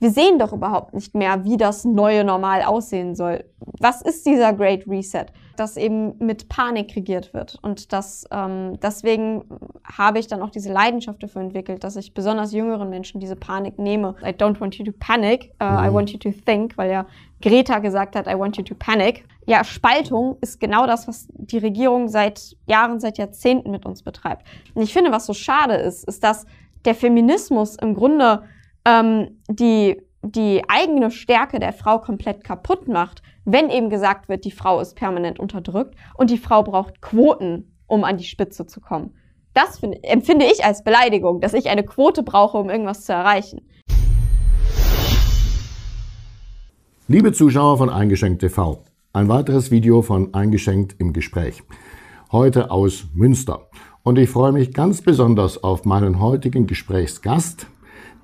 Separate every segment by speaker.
Speaker 1: wir sehen doch überhaupt nicht mehr, wie das neue Normal aussehen soll. Was ist dieser Great Reset? Dass eben mit Panik regiert wird. Und das, ähm, deswegen habe ich dann auch diese Leidenschaft dafür entwickelt, dass ich besonders jüngeren Menschen diese Panik nehme. I don't want you to panic, uh, I mhm. want you to think, weil ja Greta gesagt hat, I want you to panic. Ja, Spaltung ist genau das, was die Regierung seit Jahren, seit Jahrzehnten mit uns betreibt. Und ich finde, was so schade ist, ist, dass der Feminismus im Grunde ähm, die, die eigene Stärke der Frau komplett kaputt macht, wenn eben gesagt wird, die Frau ist permanent unterdrückt und die Frau braucht Quoten, um an die Spitze zu kommen. Das find, empfinde ich als Beleidigung, dass ich eine Quote brauche, um irgendwas zu erreichen.
Speaker 2: Liebe Zuschauer von Eingeschenkt TV, ein weiteres Video von Eingeschenkt im Gespräch. Heute aus Münster. Und ich freue mich ganz besonders auf meinen heutigen Gesprächsgast,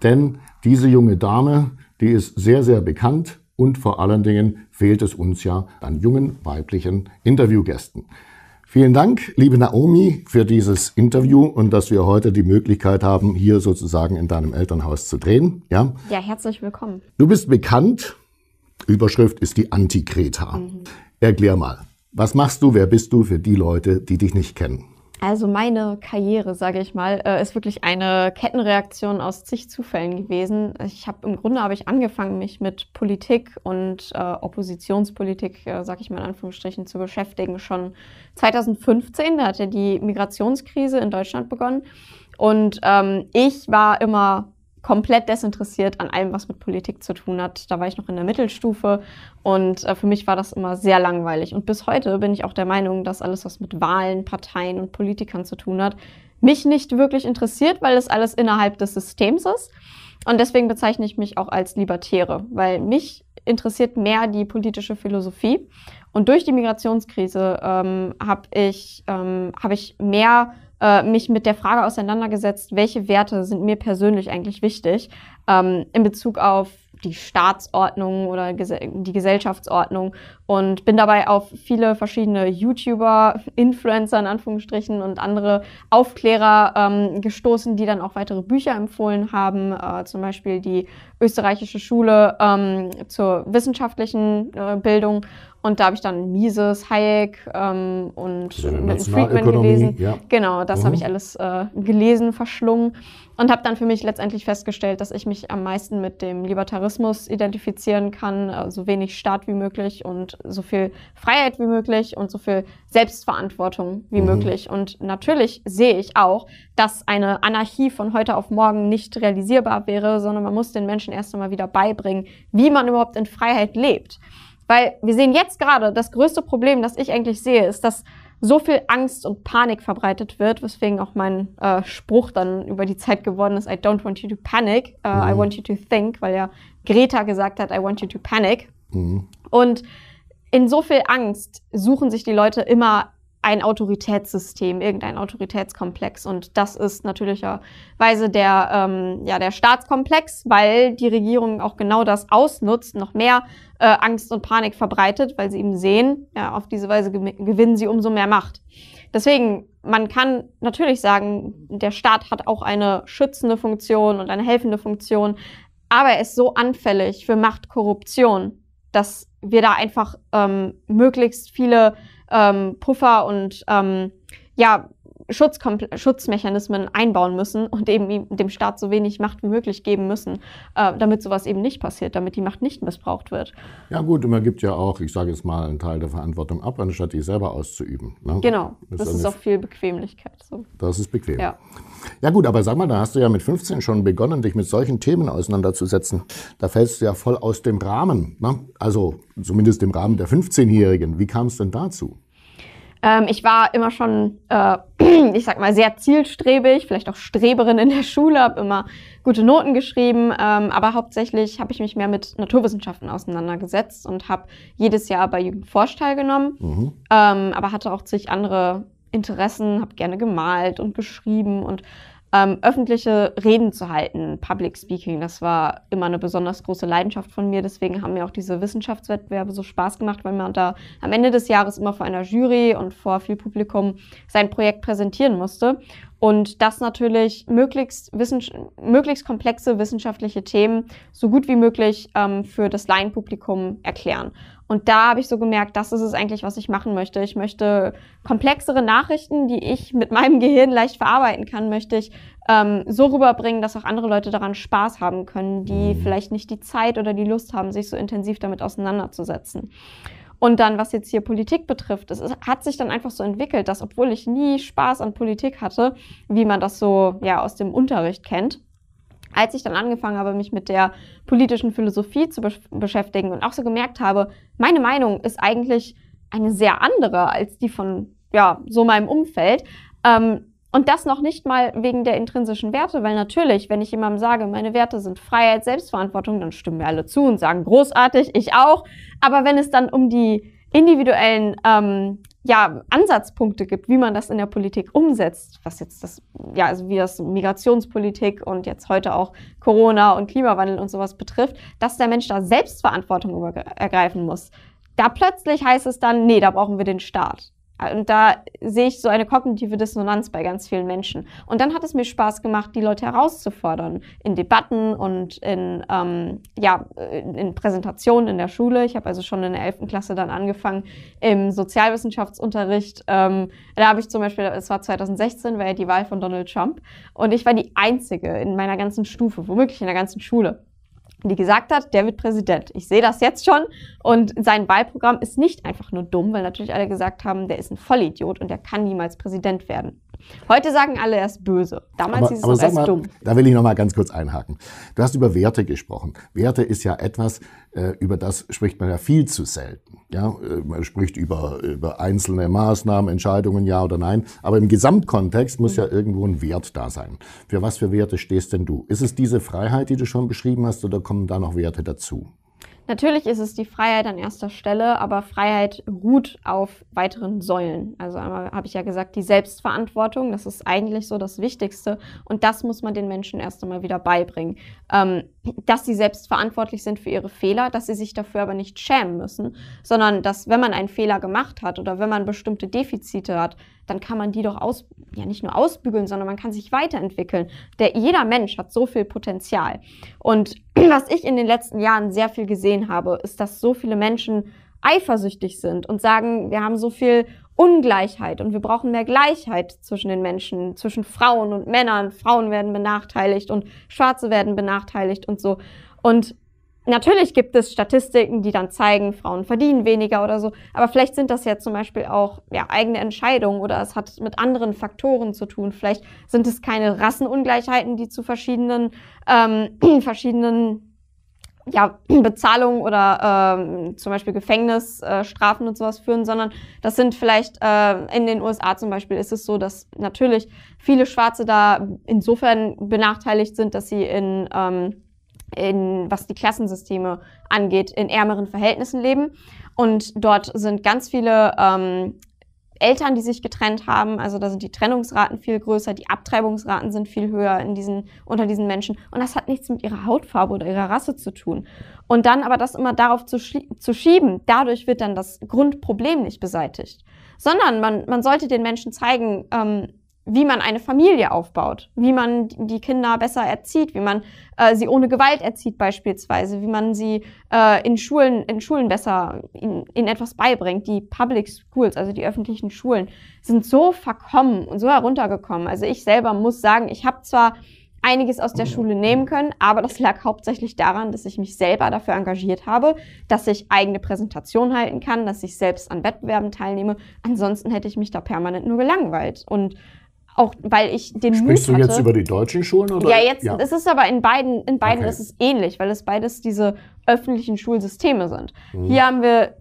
Speaker 2: denn diese junge Dame, die ist sehr, sehr bekannt und vor allen Dingen fehlt es uns ja an jungen weiblichen Interviewgästen. Vielen Dank, liebe Naomi, für dieses Interview und dass wir heute die Möglichkeit haben, hier sozusagen in deinem Elternhaus zu drehen. Ja,
Speaker 1: ja herzlich willkommen.
Speaker 2: Du bist bekannt. Überschrift ist die Anti-Kreta. Mhm. Erklär mal, was machst du, wer bist du für die Leute, die dich nicht kennen?
Speaker 1: Also meine Karriere, sage ich mal, äh, ist wirklich eine Kettenreaktion aus zig Zufällen gewesen. Ich habe im Grunde habe ich angefangen, mich mit Politik und äh, Oppositionspolitik, äh, sage ich mal in Anführungsstrichen, zu beschäftigen. Schon 2015, da hatte die Migrationskrise in Deutschland begonnen. Und ähm, ich war immer komplett desinteressiert an allem, was mit Politik zu tun hat. Da war ich noch in der Mittelstufe und äh, für mich war das immer sehr langweilig. Und bis heute bin ich auch der Meinung, dass alles, was mit Wahlen, Parteien und Politikern zu tun hat, mich nicht wirklich interessiert, weil es alles innerhalb des Systems ist. Und deswegen bezeichne ich mich auch als Libertäre, weil mich interessiert mehr die politische Philosophie. Und durch die Migrationskrise ähm, habe ich, ähm, hab ich mehr äh, mich mit der Frage auseinandergesetzt, welche Werte sind mir persönlich eigentlich wichtig ähm, in Bezug auf die Staatsordnung oder die Gesellschaftsordnung und bin dabei auf viele verschiedene YouTuber, Influencer in Anführungsstrichen und andere Aufklärer ähm, gestoßen, die dann auch weitere Bücher empfohlen haben, äh, zum Beispiel die österreichische Schule ähm, zur wissenschaftlichen äh, Bildung. Und da habe ich dann Mises, Hayek ähm, und Friedman gelesen. Ja. Mhm. Genau, das mhm. habe ich alles äh, gelesen, verschlungen und habe dann für mich letztendlich festgestellt, dass ich mich am meisten mit dem Libertarismus identifizieren kann, äh, so also wenig Staat wie möglich und so viel Freiheit wie möglich und so viel Selbstverantwortung wie mhm. möglich. Und natürlich sehe ich auch, dass eine Anarchie von heute auf morgen nicht realisierbar wäre, sondern man muss den Menschen erst einmal wieder beibringen, wie man überhaupt in Freiheit lebt. Weil wir sehen jetzt gerade, das größte Problem, das ich eigentlich sehe, ist, dass so viel Angst und Panik verbreitet wird, weswegen auch mein äh, Spruch dann über die Zeit geworden ist, I don't want you to panic, uh, mhm. I want you to think, weil ja Greta gesagt hat, I want you to panic. Mhm. Und in so viel Angst suchen sich die Leute immer ein Autoritätssystem, irgendein Autoritätskomplex. Und das ist natürlicherweise der, ähm, ja, der Staatskomplex, weil die Regierung auch genau das ausnutzt, noch mehr äh, Angst und Panik verbreitet, weil sie eben sehen, ja, auf diese Weise gewinnen sie umso mehr Macht. Deswegen, man kann natürlich sagen, der Staat hat auch eine schützende Funktion und eine helfende Funktion, aber er ist so anfällig für Machtkorruption, dass wir da einfach ähm, möglichst viele ähm, Puffer und ähm, ja, Schutzkompl Schutzmechanismen einbauen müssen und eben dem Staat so wenig Macht wie möglich geben müssen, äh, damit sowas eben nicht passiert, damit die Macht nicht missbraucht wird.
Speaker 2: Ja gut, und man gibt ja auch, ich sage jetzt mal, einen Teil der Verantwortung ab, anstatt die selber auszuüben. Ne? Genau, ist das ist auch
Speaker 1: viel Bequemlichkeit. So.
Speaker 2: Das ist bequem. Ja. ja gut, aber sag mal, da hast du ja mit 15 schon begonnen, dich mit solchen Themen auseinanderzusetzen. Da fällst du ja voll aus dem Rahmen, ne? also zumindest im Rahmen der 15-Jährigen. Wie kam es denn dazu?
Speaker 1: Ähm, ich war immer schon, äh, ich sag mal, sehr zielstrebig, vielleicht auch Streberin in der Schule, habe immer gute Noten geschrieben, ähm, aber hauptsächlich habe ich mich mehr mit Naturwissenschaften auseinandergesetzt und habe jedes Jahr bei Jugendforsch teilgenommen, mhm. ähm, aber hatte auch zig andere Interessen, habe gerne gemalt und geschrieben und ähm, öffentliche Reden zu halten, Public Speaking, das war immer eine besonders große Leidenschaft von mir. Deswegen haben mir auch diese Wissenschaftswettbewerbe so Spaß gemacht, weil man da am Ende des Jahres immer vor einer Jury und vor viel Publikum sein Projekt präsentieren musste. Und das natürlich möglichst, möglichst komplexe wissenschaftliche Themen so gut wie möglich ähm, für das Laienpublikum erklären. Und da habe ich so gemerkt, das ist es eigentlich, was ich machen möchte. Ich möchte komplexere Nachrichten, die ich mit meinem Gehirn leicht verarbeiten kann, möchte ich ähm, so rüberbringen, dass auch andere Leute daran Spaß haben können, die mhm. vielleicht nicht die Zeit oder die Lust haben, sich so intensiv damit auseinanderzusetzen. Und dann, was jetzt hier Politik betrifft, es hat sich dann einfach so entwickelt, dass obwohl ich nie Spaß an Politik hatte, wie man das so ja aus dem Unterricht kennt, als ich dann angefangen habe, mich mit der politischen Philosophie zu be beschäftigen und auch so gemerkt habe, meine Meinung ist eigentlich eine sehr andere als die von ja, so meinem Umfeld. Ähm, und das noch nicht mal wegen der intrinsischen Werte, weil natürlich, wenn ich jemandem sage, meine Werte sind Freiheit, Selbstverantwortung, dann stimmen wir alle zu und sagen, großartig, ich auch. Aber wenn es dann um die individuellen ähm, ja, Ansatzpunkte gibt, wie man das in der Politik umsetzt, was jetzt das, ja, also wie das Migrationspolitik und jetzt heute auch Corona und Klimawandel und sowas betrifft, dass der Mensch da selbst Verantwortung ergreifen muss. Da plötzlich heißt es dann, nee, da brauchen wir den Staat. Äh, und da sehe ich so eine kognitive Dissonanz bei ganz vielen Menschen. Und dann hat es mir Spaß gemacht, die Leute herauszufordern in Debatten und in, ähm, ja, äh, in Präsentationen in der Schule. Ich habe also schon in der 11. Klasse dann angefangen im Sozialwissenschaftsunterricht. Ähm, da habe ich zum Beispiel, es war 2016, war ja die Wahl von Donald Trump. Und ich war die Einzige in meiner ganzen Stufe, womöglich in der ganzen Schule, die gesagt hat, der wird Präsident. Ich sehe das jetzt schon. Und sein Wahlprogramm ist nicht einfach nur dumm, weil natürlich alle gesagt haben, der ist ein Vollidiot und der kann niemals Präsident werden. Heute sagen alle, erst böse. Damals aber, hieß es, er ist dumm.
Speaker 2: Da will ich noch mal ganz kurz einhaken. Du hast über Werte gesprochen. Werte ist ja etwas, äh, über das spricht man ja viel zu selten. Ja, äh, man spricht über, über einzelne Maßnahmen, Entscheidungen, ja oder nein. Aber im Gesamtkontext muss ja irgendwo ein Wert da sein. Für was für Werte stehst denn du? Ist es diese Freiheit, die du schon beschrieben hast, oder kommen da noch Werte dazu?
Speaker 1: Natürlich ist es die Freiheit an erster Stelle, aber Freiheit ruht auf weiteren Säulen. Also einmal habe ich ja gesagt, die Selbstverantwortung, das ist eigentlich so das Wichtigste und das muss man den Menschen erst einmal wieder beibringen. Ähm, dass sie selbstverantwortlich sind für ihre Fehler, dass sie sich dafür aber nicht schämen müssen, sondern dass wenn man einen Fehler gemacht hat oder wenn man bestimmte Defizite hat, dann kann man die doch aus, ja nicht nur ausbügeln, sondern man kann sich weiterentwickeln. Der, jeder Mensch hat so viel Potenzial. Und was ich in den letzten Jahren sehr viel gesehen habe, ist, dass so viele Menschen eifersüchtig sind und sagen, wir haben so viel Ungleichheit und wir brauchen mehr Gleichheit zwischen den Menschen, zwischen Frauen und Männern. Frauen werden benachteiligt und Schwarze werden benachteiligt und so. Und Natürlich gibt es Statistiken, die dann zeigen, Frauen verdienen weniger oder so, aber vielleicht sind das ja zum Beispiel auch ja, eigene Entscheidungen oder es hat mit anderen Faktoren zu tun. Vielleicht sind es keine Rassenungleichheiten, die zu verschiedenen, ähm, verschiedenen ja, Bezahlungen oder ähm, zum Beispiel Gefängnisstrafen äh, und sowas führen, sondern das sind vielleicht äh, in den USA zum Beispiel ist es so, dass natürlich viele Schwarze da insofern benachteiligt sind, dass sie in ähm, in, was die Klassensysteme angeht, in ärmeren Verhältnissen leben. Und dort sind ganz viele ähm, Eltern, die sich getrennt haben. Also da sind die Trennungsraten viel größer, die Abtreibungsraten sind viel höher in diesen, unter diesen Menschen. Und das hat nichts mit ihrer Hautfarbe oder ihrer Rasse zu tun. Und dann aber das immer darauf zu, zu schieben, dadurch wird dann das Grundproblem nicht beseitigt. Sondern man, man sollte den Menschen zeigen, ähm, wie man eine Familie aufbaut, wie man die Kinder besser erzieht, wie man äh, sie ohne Gewalt erzieht beispielsweise, wie man sie äh, in Schulen in Schulen besser in, in etwas beibringt. Die Public Schools, also die öffentlichen Schulen, sind so verkommen und so heruntergekommen. Also ich selber muss sagen, ich habe zwar einiges aus der Schule nehmen können, aber das lag hauptsächlich daran, dass ich mich selber dafür engagiert habe, dass ich eigene Präsentationen halten kann, dass ich selbst an Wettbewerben teilnehme. Ansonsten hätte ich mich da permanent nur gelangweilt und auch weil ich den Sprichst Mut hatte. du jetzt über
Speaker 2: die deutschen Schulen oder? Ja, jetzt ja. es ist
Speaker 1: aber in beiden in beiden okay. ist es ähnlich, weil es beides diese öffentlichen Schulsysteme sind. Mhm. Hier haben wir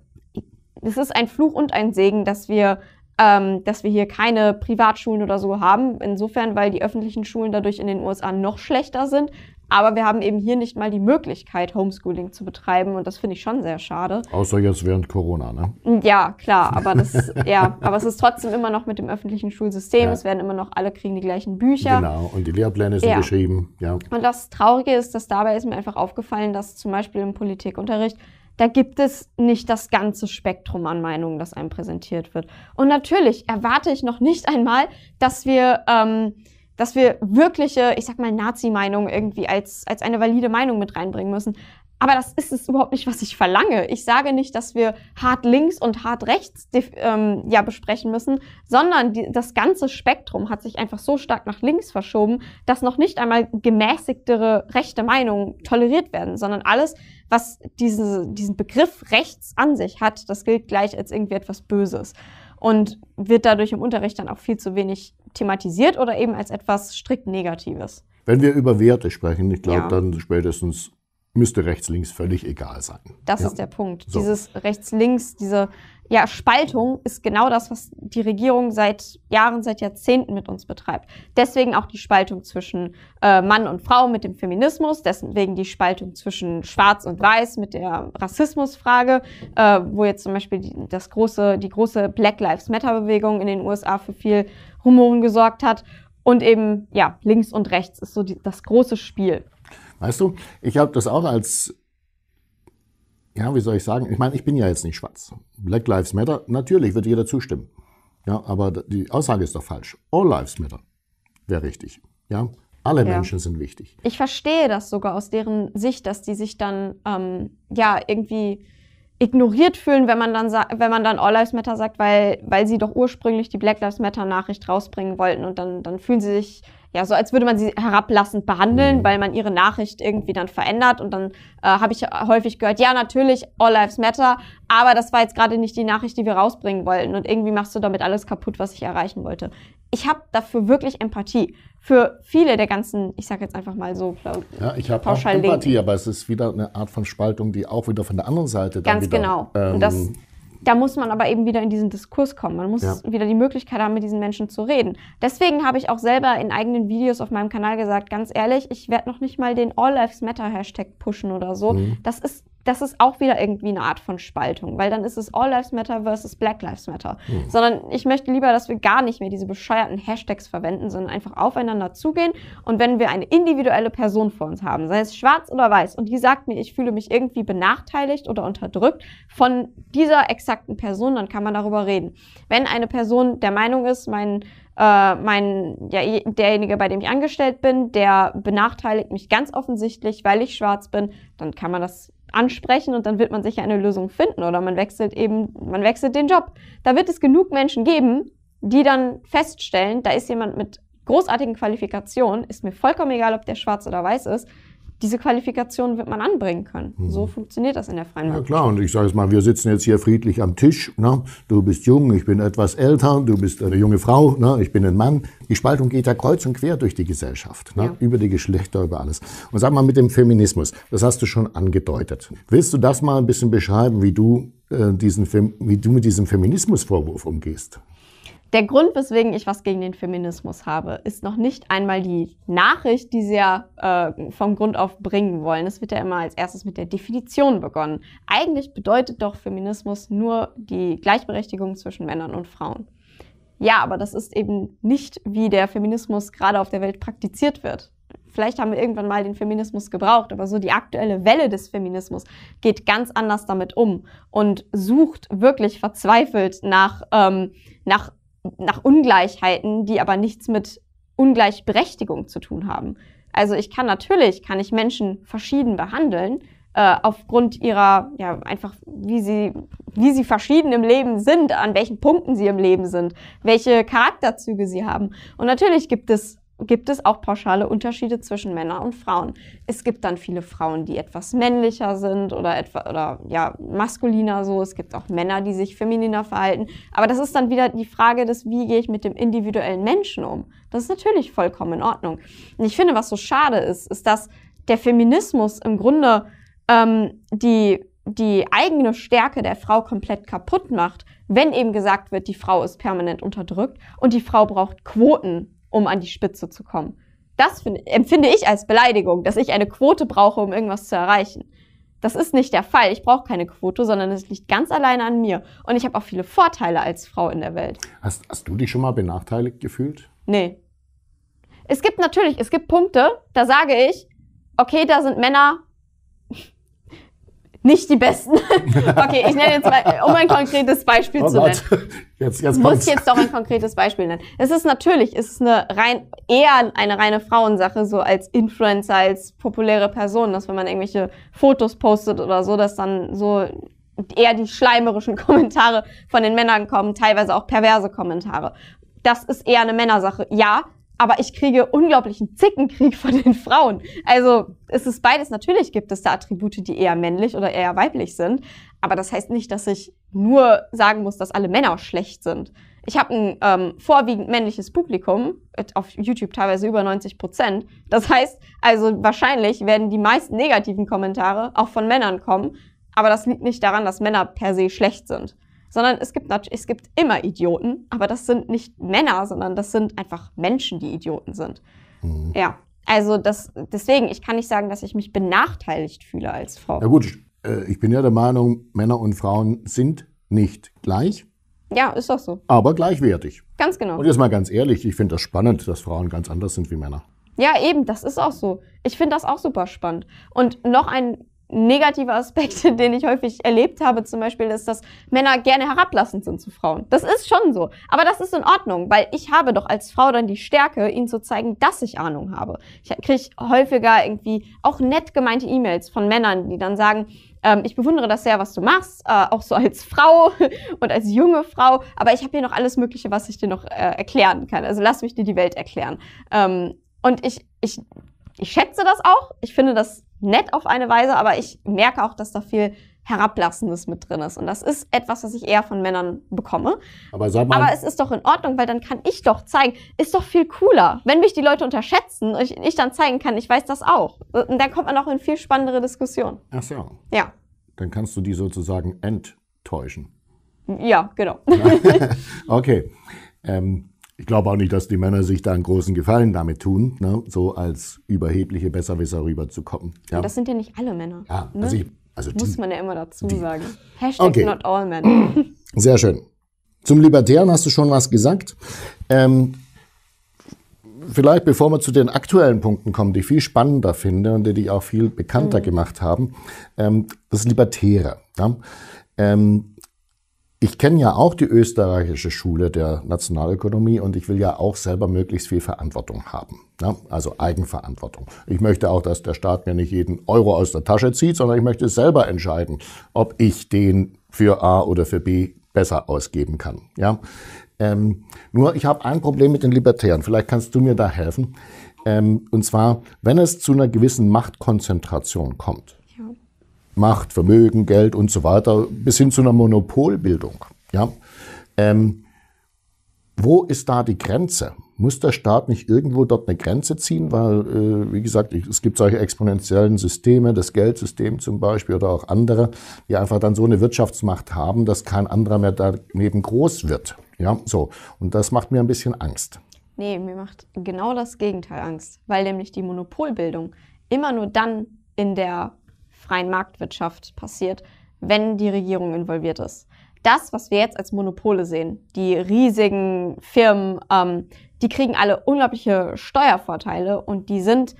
Speaker 1: es ist ein Fluch und ein Segen, dass wir ähm, dass wir hier keine Privatschulen oder so haben. Insofern, weil die öffentlichen Schulen dadurch in den USA noch schlechter sind, aber wir haben eben hier nicht mal die Möglichkeit, Homeschooling zu betreiben und das finde ich schon sehr schade.
Speaker 2: Außer jetzt während Corona, ne?
Speaker 1: Ja, klar, aber das, ja, aber es ist trotzdem immer noch mit dem öffentlichen Schulsystem. Ja. Es werden immer noch alle kriegen die gleichen Bücher. Genau,
Speaker 2: und die Lehrpläne sind ja. geschrieben. Ja. Und
Speaker 1: das Traurige ist, dass dabei ist mir einfach aufgefallen, dass zum Beispiel im Politikunterricht da gibt es nicht das ganze Spektrum an Meinungen, das einem präsentiert wird. Und natürlich erwarte ich noch nicht einmal, dass wir ähm, dass wir wirkliche, ich sag mal, nazi meinungen irgendwie als, als eine valide Meinung mit reinbringen müssen. Aber das ist es überhaupt nicht, was ich verlange. Ich sage nicht, dass wir hart links und hart rechts ähm, ja, besprechen müssen, sondern die, das ganze Spektrum hat sich einfach so stark nach links verschoben, dass noch nicht einmal gemäßigtere rechte Meinungen toleriert werden, sondern alles, was diese, diesen Begriff rechts an sich hat, das gilt gleich als irgendwie etwas Böses und wird dadurch im Unterricht dann auch viel zu wenig thematisiert oder eben als etwas strikt Negatives.
Speaker 2: Wenn wir über Werte sprechen, ich glaube, ja. dann spätestens müsste rechts-links völlig egal sein.
Speaker 1: Das ja. ist der Punkt. So. Dieses rechts-links, diese ja, Spaltung ist genau das, was die Regierung seit Jahren, seit Jahrzehnten mit uns betreibt. Deswegen auch die Spaltung zwischen äh, Mann und Frau mit dem Feminismus, deswegen die Spaltung zwischen Schwarz und Weiß mit der Rassismusfrage, äh, wo jetzt zum Beispiel die, das große, die große Black Lives Matter-Bewegung in den USA für viel Rumoren gesorgt hat. Und eben, ja, links und rechts ist so die, das große Spiel.
Speaker 2: Weißt du, ich habe das auch als ja, wie soll ich sagen? Ich meine, ich bin ja jetzt nicht schwarz. Black Lives Matter, natürlich wird jeder zustimmen. Ja, aber die Aussage ist doch falsch. All Lives Matter wäre richtig. Ja, alle ja. Menschen sind wichtig.
Speaker 1: Ich verstehe das sogar aus deren Sicht, dass die sich dann ähm, ja irgendwie ignoriert fühlen, wenn man dann wenn man dann All Lives Matter sagt, weil weil sie doch ursprünglich die Black Lives Matter Nachricht rausbringen wollten und dann dann fühlen sie sich ja, so als würde man sie herablassend behandeln, mhm. weil man ihre Nachricht irgendwie dann verändert. Und dann äh, habe ich häufig gehört, ja, natürlich, All Lives Matter, aber das war jetzt gerade nicht die Nachricht, die wir rausbringen wollten. Und irgendwie machst du damit alles kaputt, was ich erreichen wollte. Ich habe dafür wirklich Empathie für viele der ganzen, ich sage jetzt einfach mal so ja, ich habe auch Empathie,
Speaker 2: aber es ist wieder eine Art von Spaltung, die auch wieder von der anderen Seite dann Ganz wieder, genau. Ähm,
Speaker 1: da muss man aber eben wieder in diesen Diskurs kommen. Man muss ja. wieder die Möglichkeit haben, mit diesen Menschen zu reden. Deswegen habe ich auch selber in eigenen Videos auf meinem Kanal gesagt, ganz ehrlich, ich werde noch nicht mal den All Lives Matter Hashtag pushen oder so. Mhm. Das ist das ist auch wieder irgendwie eine Art von Spaltung, weil dann ist es All Lives Matter versus Black Lives Matter. Mhm. Sondern ich möchte lieber, dass wir gar nicht mehr diese bescheuerten Hashtags verwenden, sondern einfach aufeinander zugehen. Und wenn wir eine individuelle Person vor uns haben, sei es schwarz oder weiß, und die sagt mir, ich fühle mich irgendwie benachteiligt oder unterdrückt von dieser exakten Person, dann kann man darüber reden. Wenn eine Person der Meinung ist, mein äh, mein, ja, derjenige, bei dem ich angestellt bin, der benachteiligt mich ganz offensichtlich, weil ich schwarz bin, dann kann man das ansprechen und dann wird man sicher eine Lösung finden oder man wechselt eben, man wechselt den Job. Da wird es genug Menschen geben, die dann feststellen, da ist jemand mit großartigen Qualifikationen, ist mir vollkommen egal, ob der schwarz oder weiß ist, diese Qualifikation wird man anbringen können. Mhm. So funktioniert das in der freien Marktwirtschaft.
Speaker 2: Ja klar, und ich sage es mal, wir sitzen jetzt hier friedlich am Tisch. Ne? Du bist jung, ich bin etwas älter, du bist eine junge Frau, ne? ich bin ein Mann. Die Spaltung geht ja kreuz und quer durch die Gesellschaft, ne? Ja. über die Geschlechter, über alles. Und sag mal mit dem Feminismus, das hast du schon angedeutet. Willst du das mal ein bisschen beschreiben, wie du, äh, diesen wie du mit diesem Feminismusvorwurf umgehst?
Speaker 1: Der Grund, weswegen ich was gegen den Feminismus habe, ist noch nicht einmal die Nachricht, die sie ja äh, vom Grund auf bringen wollen. Es wird ja immer als erstes mit der Definition begonnen. Eigentlich bedeutet doch Feminismus nur die Gleichberechtigung zwischen Männern und Frauen. Ja, aber das ist eben nicht, wie der Feminismus gerade auf der Welt praktiziert wird. Vielleicht haben wir irgendwann mal den Feminismus gebraucht, aber so die aktuelle Welle des Feminismus geht ganz anders damit um und sucht wirklich verzweifelt nach, ähm, nach nach Ungleichheiten, die aber nichts mit Ungleichberechtigung zu tun haben. Also ich kann natürlich, kann ich Menschen verschieden behandeln, äh, aufgrund ihrer, ja, einfach wie sie, wie sie verschieden im Leben sind, an welchen Punkten sie im Leben sind, welche Charakterzüge sie haben. Und natürlich gibt es gibt es auch pauschale Unterschiede zwischen Männern und Frauen. Es gibt dann viele Frauen, die etwas männlicher sind oder etwa oder ja maskuliner so. Es gibt auch Männer, die sich femininer verhalten. Aber das ist dann wieder die Frage des, wie gehe ich mit dem individuellen Menschen um? Das ist natürlich vollkommen in Ordnung. Und ich finde, was so schade ist, ist, dass der Feminismus im Grunde ähm, die die eigene Stärke der Frau komplett kaputt macht, wenn eben gesagt wird, die Frau ist permanent unterdrückt und die Frau braucht Quoten um an die Spitze zu kommen. Das find, empfinde ich als Beleidigung, dass ich eine Quote brauche, um irgendwas zu erreichen. Das ist nicht der Fall. Ich brauche keine Quote, sondern es liegt ganz alleine an mir. Und ich habe auch viele Vorteile als Frau in der Welt.
Speaker 2: Hast, hast du dich schon mal benachteiligt gefühlt?
Speaker 1: Nee. Es gibt natürlich, es gibt Punkte, da sage ich, okay, da sind Männer nicht die besten. okay, ich nenne jetzt mal, um ein konkretes Beispiel oh zu Gott. nennen. Jetzt, jetzt muss kommt's. ich jetzt doch ein konkretes Beispiel nennen. Es ist natürlich, es ist eine rein, eher eine reine Frauensache, so als Influencer, als populäre Person, dass wenn man irgendwelche Fotos postet oder so, dass dann so eher die schleimerischen Kommentare von den Männern kommen, teilweise auch perverse Kommentare. Das ist eher eine Männersache. Ja, aber ich kriege unglaublichen Zickenkrieg von den Frauen. Also es ist beides. Natürlich gibt es da Attribute, die eher männlich oder eher weiblich sind, aber das heißt nicht, dass ich nur sagen muss, dass alle Männer schlecht sind. Ich habe ein ähm, vorwiegend männliches Publikum, auf YouTube teilweise über 90 Prozent. Das heißt, also wahrscheinlich werden die meisten negativen Kommentare auch von Männern kommen, aber das liegt nicht daran, dass Männer per se schlecht sind sondern es gibt, es gibt immer Idioten, aber das sind nicht Männer, sondern das sind einfach Menschen, die Idioten sind. Mhm. Ja, also das, deswegen, ich kann nicht sagen, dass ich mich benachteiligt fühle als Frau. Ja
Speaker 2: gut, äh, ich bin ja der Meinung, Männer und Frauen sind nicht gleich.
Speaker 1: Ja, ist doch so.
Speaker 2: Aber gleichwertig.
Speaker 1: Ganz genau. Und jetzt mal
Speaker 2: ganz ehrlich, ich finde das spannend, dass Frauen ganz anders sind wie
Speaker 1: Männer. Ja, eben, das ist auch so. Ich finde das auch super spannend. Und noch ein negative Aspekte, den ich häufig erlebt habe, zum Beispiel ist, dass Männer gerne herablassend sind zu Frauen. Das ist schon so. Aber das ist in Ordnung, weil ich habe doch als Frau dann die Stärke, ihnen zu zeigen, dass ich Ahnung habe. Ich kriege häufiger irgendwie auch nett gemeinte E-Mails von Männern, die dann sagen, ähm, ich bewundere das sehr, was du machst, äh, auch so als Frau und als junge Frau, aber ich habe hier noch alles Mögliche, was ich dir noch äh, erklären kann. Also lass mich dir die Welt erklären. Ähm, und ich, ich, ich schätze das auch. Ich finde das nett auf eine Weise, aber ich merke auch, dass da viel Herablassendes mit drin ist. Und das ist etwas, was ich eher von Männern bekomme.
Speaker 2: Aber, sag mal, Aber es ist
Speaker 1: doch in Ordnung, weil dann kann ich doch zeigen, ist doch viel cooler. Wenn mich die Leute unterschätzen und ich, ich dann zeigen kann, ich weiß das auch. Und dann kommt man auch in viel spannendere Diskussionen. Ach so. Ja.
Speaker 2: Dann kannst du die sozusagen enttäuschen.
Speaker 1: Ja, genau.
Speaker 2: okay. Ähm, ich glaube auch nicht, dass die Männer sich da einen großen Gefallen damit tun, ne? so als überhebliche Besserwisser rüberzukommen. Ja? das
Speaker 1: sind ja nicht alle Männer. Ja, ne? also ich, also Muss die, man ja immer dazu die. sagen. Hashtag okay. not all men.
Speaker 2: Sehr schön. Zum Libertären hast du schon was gesagt. Ähm, vielleicht bevor wir zu den aktuellen Punkten kommen, die ich viel spannender finde und die dich auch viel bekannter mhm. gemacht haben, ähm, das Libertäre. Ja? Ähm, ich kenne ja auch die österreichische Schule der Nationalökonomie und ich will ja auch selber möglichst viel Verantwortung haben. Ne? Also Eigenverantwortung. Ich möchte auch, dass der Staat mir nicht jeden Euro aus der Tasche zieht, sondern ich möchte selber entscheiden, ob ich den für A oder für B besser ausgeben kann. Ja? Ähm, nur ich habe ein Problem mit den Libertären. Vielleicht kannst du mir da helfen. Ähm, und zwar, wenn es zu einer gewissen Machtkonzentration kommt Macht, Vermögen, Geld und so weiter, bis hin zu einer Monopolbildung. Ja? Ähm, wo ist da die Grenze? Muss der Staat nicht irgendwo dort eine Grenze ziehen? Weil, äh, wie gesagt, es gibt solche exponentiellen Systeme, das Geldsystem zum Beispiel oder auch andere, die einfach dann so eine Wirtschaftsmacht haben, dass kein anderer mehr daneben groß wird. Ja, so. Und das macht mir ein bisschen Angst.
Speaker 1: Nee, mir macht genau das Gegenteil Angst, weil nämlich die Monopolbildung immer nur dann in der freien Marktwirtschaft passiert, wenn die Regierung involviert ist. Das, was wir jetzt als Monopole sehen, die riesigen Firmen, ähm, die kriegen alle unglaubliche Steuervorteile und die sind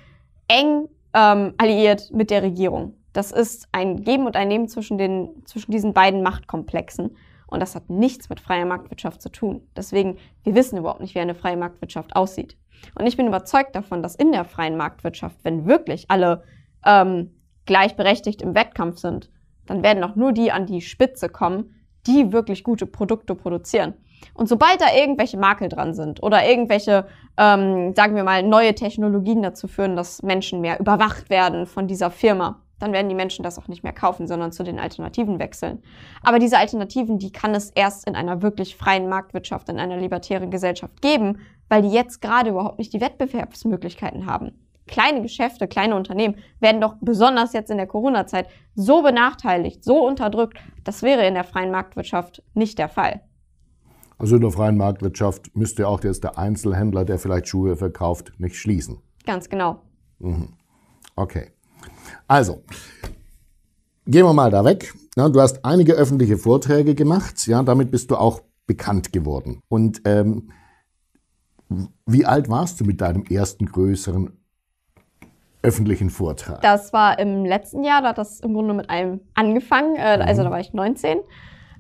Speaker 1: eng ähm, alliiert mit der Regierung. Das ist ein Geben und ein Nehmen zwischen, den, zwischen diesen beiden Machtkomplexen. Und das hat nichts mit freier Marktwirtschaft zu tun. Deswegen, wir wissen überhaupt nicht, wie eine freie Marktwirtschaft aussieht. Und ich bin überzeugt davon, dass in der freien Marktwirtschaft, wenn wirklich alle ähm, gleichberechtigt im Wettkampf sind, dann werden auch nur die an die Spitze kommen, die wirklich gute Produkte produzieren. Und sobald da irgendwelche Makel dran sind oder irgendwelche, ähm, sagen wir mal, neue Technologien dazu führen, dass Menschen mehr überwacht werden von dieser Firma, dann werden die Menschen das auch nicht mehr kaufen, sondern zu den Alternativen wechseln. Aber diese Alternativen, die kann es erst in einer wirklich freien Marktwirtschaft, in einer libertären Gesellschaft geben, weil die jetzt gerade überhaupt nicht die Wettbewerbsmöglichkeiten haben kleine Geschäfte, kleine Unternehmen werden doch besonders jetzt in der Corona-Zeit so benachteiligt, so unterdrückt. Das wäre in der freien Marktwirtschaft nicht der Fall.
Speaker 2: Also in der freien Marktwirtschaft müsste auch jetzt der Einzelhändler, der vielleicht Schuhe verkauft, nicht schließen. Ganz genau. Mhm. Okay. Also, gehen wir mal da weg. Ja, du hast einige öffentliche Vorträge gemacht. Ja, damit bist du auch bekannt geworden. Und ähm, wie alt warst du mit deinem ersten größeren öffentlichen Vortrag?
Speaker 1: Das war im letzten Jahr, da hat das im Grunde mit einem angefangen, äh, also mhm. also da war ich 19.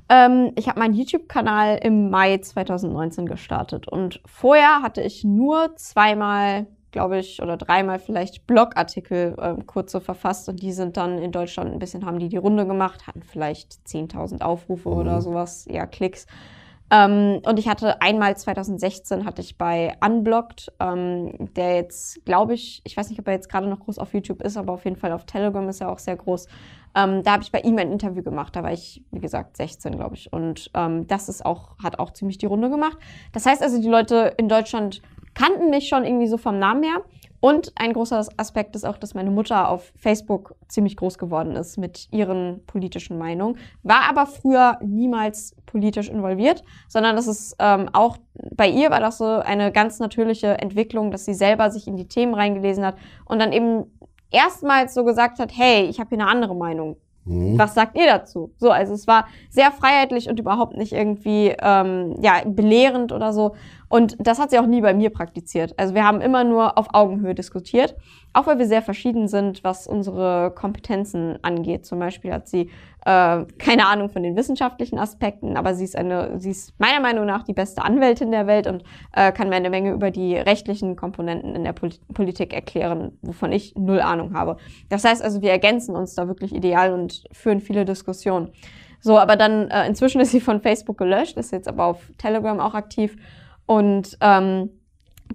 Speaker 1: Ähm, ich habe meinen YouTube-Kanal im Mai 2019 gestartet und vorher hatte ich nur zweimal, glaube ich, oder dreimal vielleicht Blogartikel äh, kurze verfasst und die sind dann in Deutschland ein bisschen, haben die die Runde gemacht, hatten vielleicht 10.000 Aufrufe mhm. oder sowas, ja, Klicks. Ähm, und ich hatte einmal 2016 hatte ich bei Unblocked, ähm, der jetzt, glaube ich, ich weiß nicht, ob er jetzt gerade noch groß auf YouTube ist, aber auf jeden Fall auf Telegram ist er auch sehr groß. Ähm, da habe ich bei ihm ein Interview gemacht. Da war ich, wie gesagt, 16, glaube ich. Und ähm, das ist auch, hat auch ziemlich die Runde gemacht. Das heißt also, die Leute in Deutschland kannten mich schon irgendwie so vom Namen her. Und ein großer Aspekt ist auch, dass meine Mutter auf Facebook ziemlich groß geworden ist mit ihren politischen Meinungen, war aber früher niemals politisch involviert, sondern das ist ähm, auch bei ihr war das so eine ganz natürliche Entwicklung, dass sie selber sich in die Themen reingelesen hat und dann eben erstmals so gesagt hat, hey, ich habe hier eine andere Meinung. Mhm. Was sagt ihr dazu? So, also es war sehr freiheitlich und überhaupt nicht irgendwie ähm, ja belehrend oder so. Und das hat sie auch nie bei mir praktiziert. Also wir haben immer nur auf Augenhöhe diskutiert, auch weil wir sehr verschieden sind, was unsere Kompetenzen angeht. Zum Beispiel hat sie äh, keine Ahnung von den wissenschaftlichen Aspekten, aber sie ist eine, sie ist meiner Meinung nach die beste Anwältin der Welt und äh, kann mir eine Menge über die rechtlichen Komponenten in der Poli Politik erklären, wovon ich null Ahnung habe. Das heißt also, wir ergänzen uns da wirklich ideal und führen viele Diskussionen. So, aber dann äh, inzwischen ist sie von Facebook gelöscht, ist jetzt aber auf Telegram auch aktiv und ähm,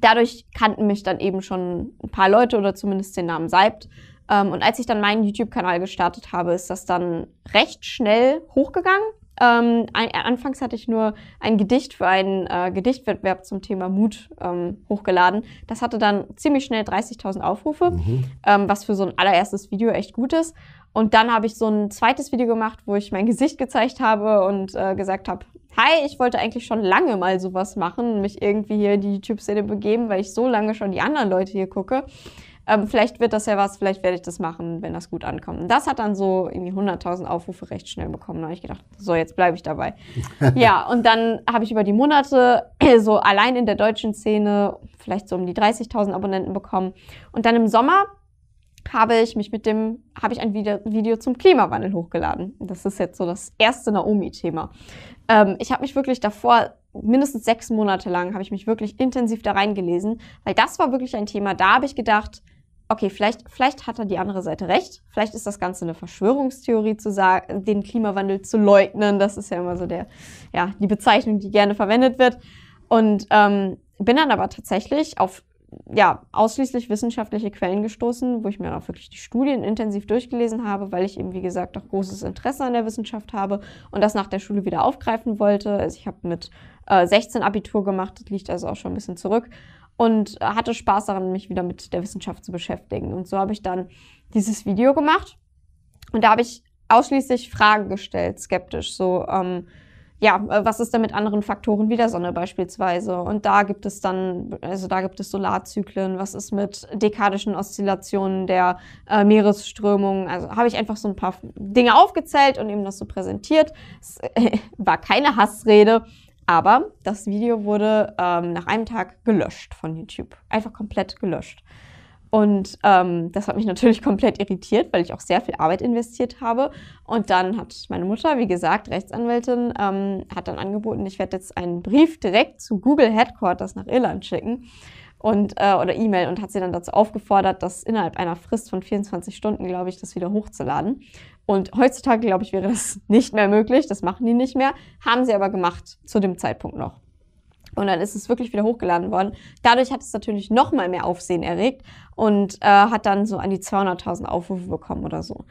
Speaker 1: dadurch kannten mich dann eben schon ein paar Leute oder zumindest den Namen Seibt. Ähm, und als ich dann meinen YouTube-Kanal gestartet habe, ist das dann recht schnell hochgegangen. Ähm, anfangs hatte ich nur ein Gedicht für einen äh, Gedichtwettbewerb zum Thema Mut ähm, hochgeladen. Das hatte dann ziemlich schnell 30.000 Aufrufe, mhm. ähm, was für so ein allererstes Video echt gut ist. Und dann habe ich so ein zweites Video gemacht, wo ich mein Gesicht gezeigt habe und äh, gesagt habe, hi, ich wollte eigentlich schon lange mal sowas machen, mich irgendwie hier in die YouTube-Szene begeben, weil ich so lange schon die anderen Leute hier gucke. Ähm, vielleicht wird das ja was, vielleicht werde ich das machen, wenn das gut ankommt. Und das hat dann so irgendwie 100.000 Aufrufe recht schnell bekommen. Da habe ich gedacht, so, jetzt bleibe ich dabei. ja, und dann habe ich über die Monate so allein in der deutschen Szene vielleicht so um die 30.000 Abonnenten bekommen. Und dann im Sommer habe ich mich mit dem, habe ich ein Video, Video zum Klimawandel hochgeladen. Das ist jetzt so das erste Naomi-Thema. Ähm, ich habe mich wirklich davor mindestens sechs Monate lang habe ich mich wirklich intensiv da reingelesen, weil das war wirklich ein Thema. Da habe ich gedacht, okay, vielleicht, vielleicht hat da die andere Seite recht. Vielleicht ist das Ganze eine Verschwörungstheorie zu sagen, den Klimawandel zu leugnen. Das ist ja immer so der, ja, die Bezeichnung, die gerne verwendet wird. Und ähm, bin dann aber tatsächlich auf ja, ausschließlich wissenschaftliche Quellen gestoßen, wo ich mir auch wirklich die Studien intensiv durchgelesen habe, weil ich eben, wie gesagt, auch großes Interesse an der Wissenschaft habe und das nach der Schule wieder aufgreifen wollte. Also ich habe mit äh, 16 Abitur gemacht, das liegt also auch schon ein bisschen zurück und hatte Spaß daran, mich wieder mit der Wissenschaft zu beschäftigen. Und so habe ich dann dieses Video gemacht und da habe ich ausschließlich Fragen gestellt, skeptisch, so, ähm, ja, äh, was ist denn mit anderen Faktoren wie der Sonne beispielsweise? Und da gibt es dann, also da gibt es Solarzyklen, was ist mit dekadischen Oszillationen der äh, Meeresströmungen? Also habe ich einfach so ein paar Dinge aufgezählt und eben das so präsentiert. Es war keine Hassrede, aber das Video wurde ähm, nach einem Tag gelöscht von YouTube. Einfach komplett gelöscht. Und ähm, das hat mich natürlich komplett irritiert, weil ich auch sehr viel Arbeit investiert habe. Und dann hat meine Mutter, wie gesagt, Rechtsanwältin, ähm, hat dann angeboten, ich werde jetzt einen Brief direkt zu Google Headquarters nach Irland schicken und, äh, oder E-Mail und hat sie dann dazu aufgefordert, das innerhalb einer Frist von 24 Stunden, glaube ich, das wieder hochzuladen. Und heutzutage, glaube ich, wäre das nicht mehr möglich. Das machen die nicht mehr. Haben sie aber gemacht zu dem Zeitpunkt noch. Und dann ist es wirklich wieder hochgeladen worden. Dadurch hat es natürlich noch mal mehr Aufsehen erregt und äh, hat dann so an die 200.000 Aufrufe bekommen oder so.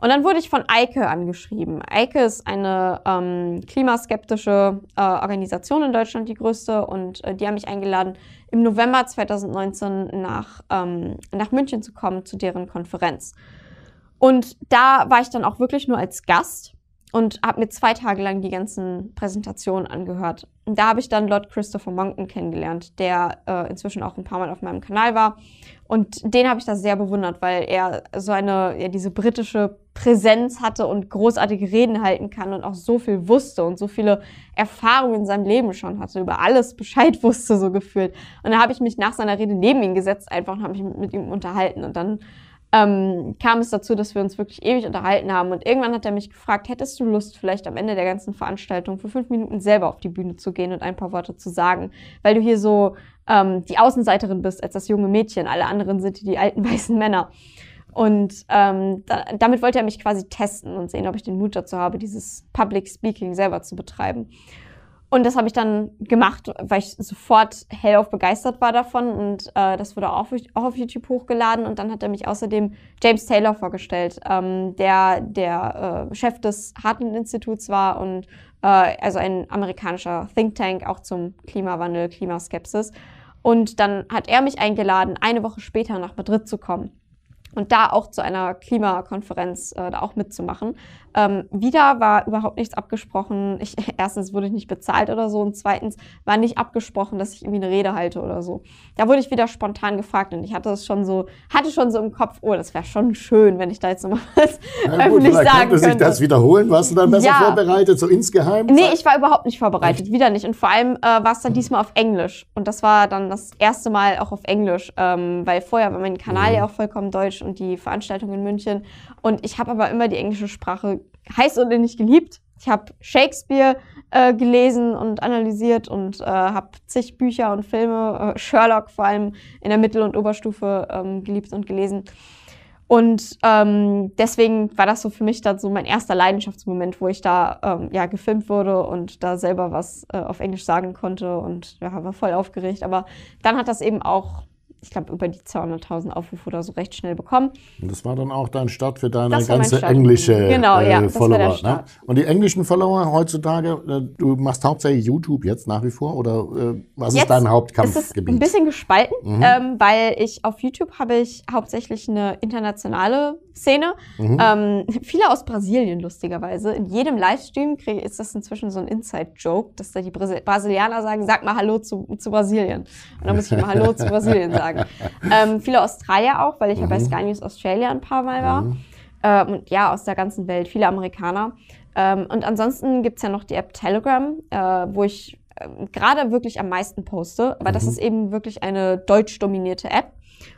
Speaker 1: Und dann wurde ich von Eike angeschrieben. Eike ist eine ähm, klimaskeptische äh, Organisation in Deutschland, die größte. Und äh, die haben mich eingeladen, im November 2019 nach, ähm, nach München zu kommen, zu deren Konferenz. Und da war ich dann auch wirklich nur als Gast und habe mir zwei Tage lang die ganzen Präsentationen angehört. Und da habe ich dann Lord Christopher Monken kennengelernt, der äh, inzwischen auch ein paar Mal auf meinem Kanal war. Und den habe ich da sehr bewundert, weil er so eine, ja, diese britische Präsenz hatte und großartige Reden halten kann und auch so viel wusste und so viele Erfahrungen in seinem Leben schon hatte, über alles Bescheid wusste, so gefühlt. Und da habe ich mich nach seiner Rede neben ihn gesetzt einfach und habe mich mit ihm unterhalten. Und dann ähm, kam es dazu, dass wir uns wirklich ewig unterhalten haben. Und irgendwann hat er mich gefragt, hättest du Lust, vielleicht am Ende der ganzen Veranstaltung für fünf Minuten selber auf die Bühne zu gehen und ein paar Worte zu sagen, weil du hier so ähm, die Außenseiterin bist als das junge Mädchen. Alle anderen sind die alten weißen Männer. Und ähm, da, damit wollte er mich quasi testen und sehen, ob ich den Mut dazu habe, dieses Public Speaking selber zu betreiben. Und das habe ich dann gemacht, weil ich sofort hellauf begeistert war davon. Und äh, das wurde auch auf, auch auf, YouTube hochgeladen. Und dann hat er mich außerdem James Taylor vorgestellt, ähm, der der äh, Chef des hartmann instituts war und äh, also ein amerikanischer Think Tank auch zum Klimawandel, Klimaskepsis. Und dann hat er mich eingeladen, eine Woche später nach Madrid zu kommen und da auch zu einer Klimakonferenz äh, da auch mitzumachen. Ähm, wieder war überhaupt nichts abgesprochen. Ich, erstens wurde ich nicht bezahlt oder so und zweitens war nicht abgesprochen, dass ich irgendwie eine Rede halte oder so. Da wurde ich wieder spontan gefragt und ich hatte es schon so, hatte schon so im Kopf, oh, das wäre schon schön, wenn ich da jetzt nochmal was ja, gut, öffentlich sagen könnte. sich das
Speaker 2: wiederholen? Warst du dann besser ja. vorbereitet,
Speaker 1: so insgeheim? Nee, ich war überhaupt nicht vorbereitet, wieder nicht. Und vor allem äh, war es dann diesmal auf Englisch und das war dann das erste Mal auch auf Englisch, ähm, weil vorher war mein Kanal mhm. ja auch vollkommen deutsch und die Veranstaltung in München. Und ich habe aber immer die englische Sprache heiß und innig geliebt. Ich habe Shakespeare äh, gelesen und analysiert und äh, habe zig Bücher und Filme, äh, Sherlock vor allem in der Mittel- und Oberstufe ähm, geliebt und gelesen. Und ähm, deswegen war das so für mich dann so mein erster Leidenschaftsmoment, wo ich da ähm, ja gefilmt wurde und da selber was äh, auf Englisch sagen konnte und ja, war voll aufgeregt. Aber dann hat das eben auch ich glaube, über die 200.000 Aufrufe oder so recht schnell bekommen.
Speaker 2: Und das war dann auch dein Start für deine das ganze englische genau, äh, ja, Follower. Ne? Und die englischen Follower heutzutage, äh, du machst hauptsächlich YouTube jetzt nach wie vor oder äh, was jetzt ist dein Hauptkampfgebiet? Ist ein bisschen
Speaker 1: gespalten, mhm. ähm, weil ich auf YouTube habe ich hauptsächlich eine internationale Szene. Mhm. Ähm, viele aus Brasilien, lustigerweise. In jedem Livestream krieg, ist das inzwischen so ein Inside-Joke, dass da die Brasilianer sagen, sag mal Hallo zu, zu Brasilien. Und dann muss ich mal Hallo zu Brasilien sagen sagen. ähm, viele Australier auch, weil ich mhm. ja bei mhm. Sky News Australia ein paar Mal war. Mhm. Äh, und ja, aus der ganzen Welt, viele Amerikaner. Ähm, und ansonsten gibt es ja noch die App Telegram, äh, wo ich äh, gerade wirklich am meisten poste. Aber mhm. das ist eben wirklich eine deutsch dominierte App.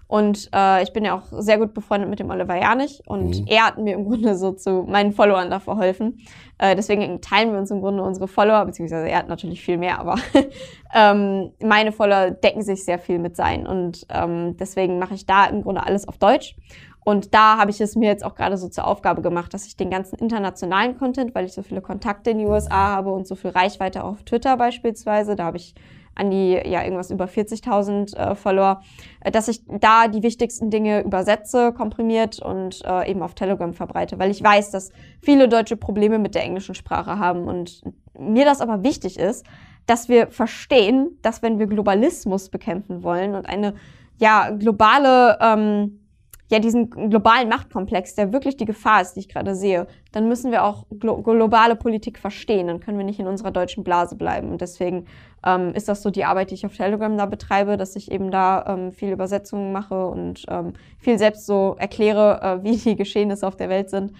Speaker 1: Und äh, ich bin ja auch sehr gut befreundet mit dem Oliver Janich und mhm. er hat mir im Grunde so zu meinen Followern da verholfen. Äh, deswegen teilen wir uns im Grunde unsere Follower, beziehungsweise er hat natürlich viel mehr, aber ähm, meine Follower decken sich sehr viel mit sein und ähm, deswegen mache ich da im Grunde alles auf Deutsch. Und da habe ich es mir jetzt auch gerade so zur Aufgabe gemacht, dass ich den ganzen internationalen Content, weil ich so viele Kontakte in den USA habe und so viel Reichweite auch auf Twitter beispielsweise, da habe ich an die, ja, irgendwas über 40.000 äh, Follower, äh, dass ich da die wichtigsten Dinge übersetze, komprimiert und äh, eben auf Telegram verbreite, weil ich weiß, dass viele Deutsche Probleme mit der englischen Sprache haben und mir das aber wichtig ist, dass wir verstehen, dass wenn wir Globalismus bekämpfen wollen und eine, ja, globale, ähm, ja diesen globalen Machtkomplex, der wirklich die Gefahr ist, die ich gerade sehe, dann müssen wir auch glo globale Politik verstehen. Dann können wir nicht in unserer deutschen Blase bleiben. Und deswegen ähm, ist das so die Arbeit, die ich auf Telegram da betreibe, dass ich eben da ähm, viel Übersetzungen mache und ähm, viel selbst so erkläre, äh, wie die Geschehnisse auf der Welt sind.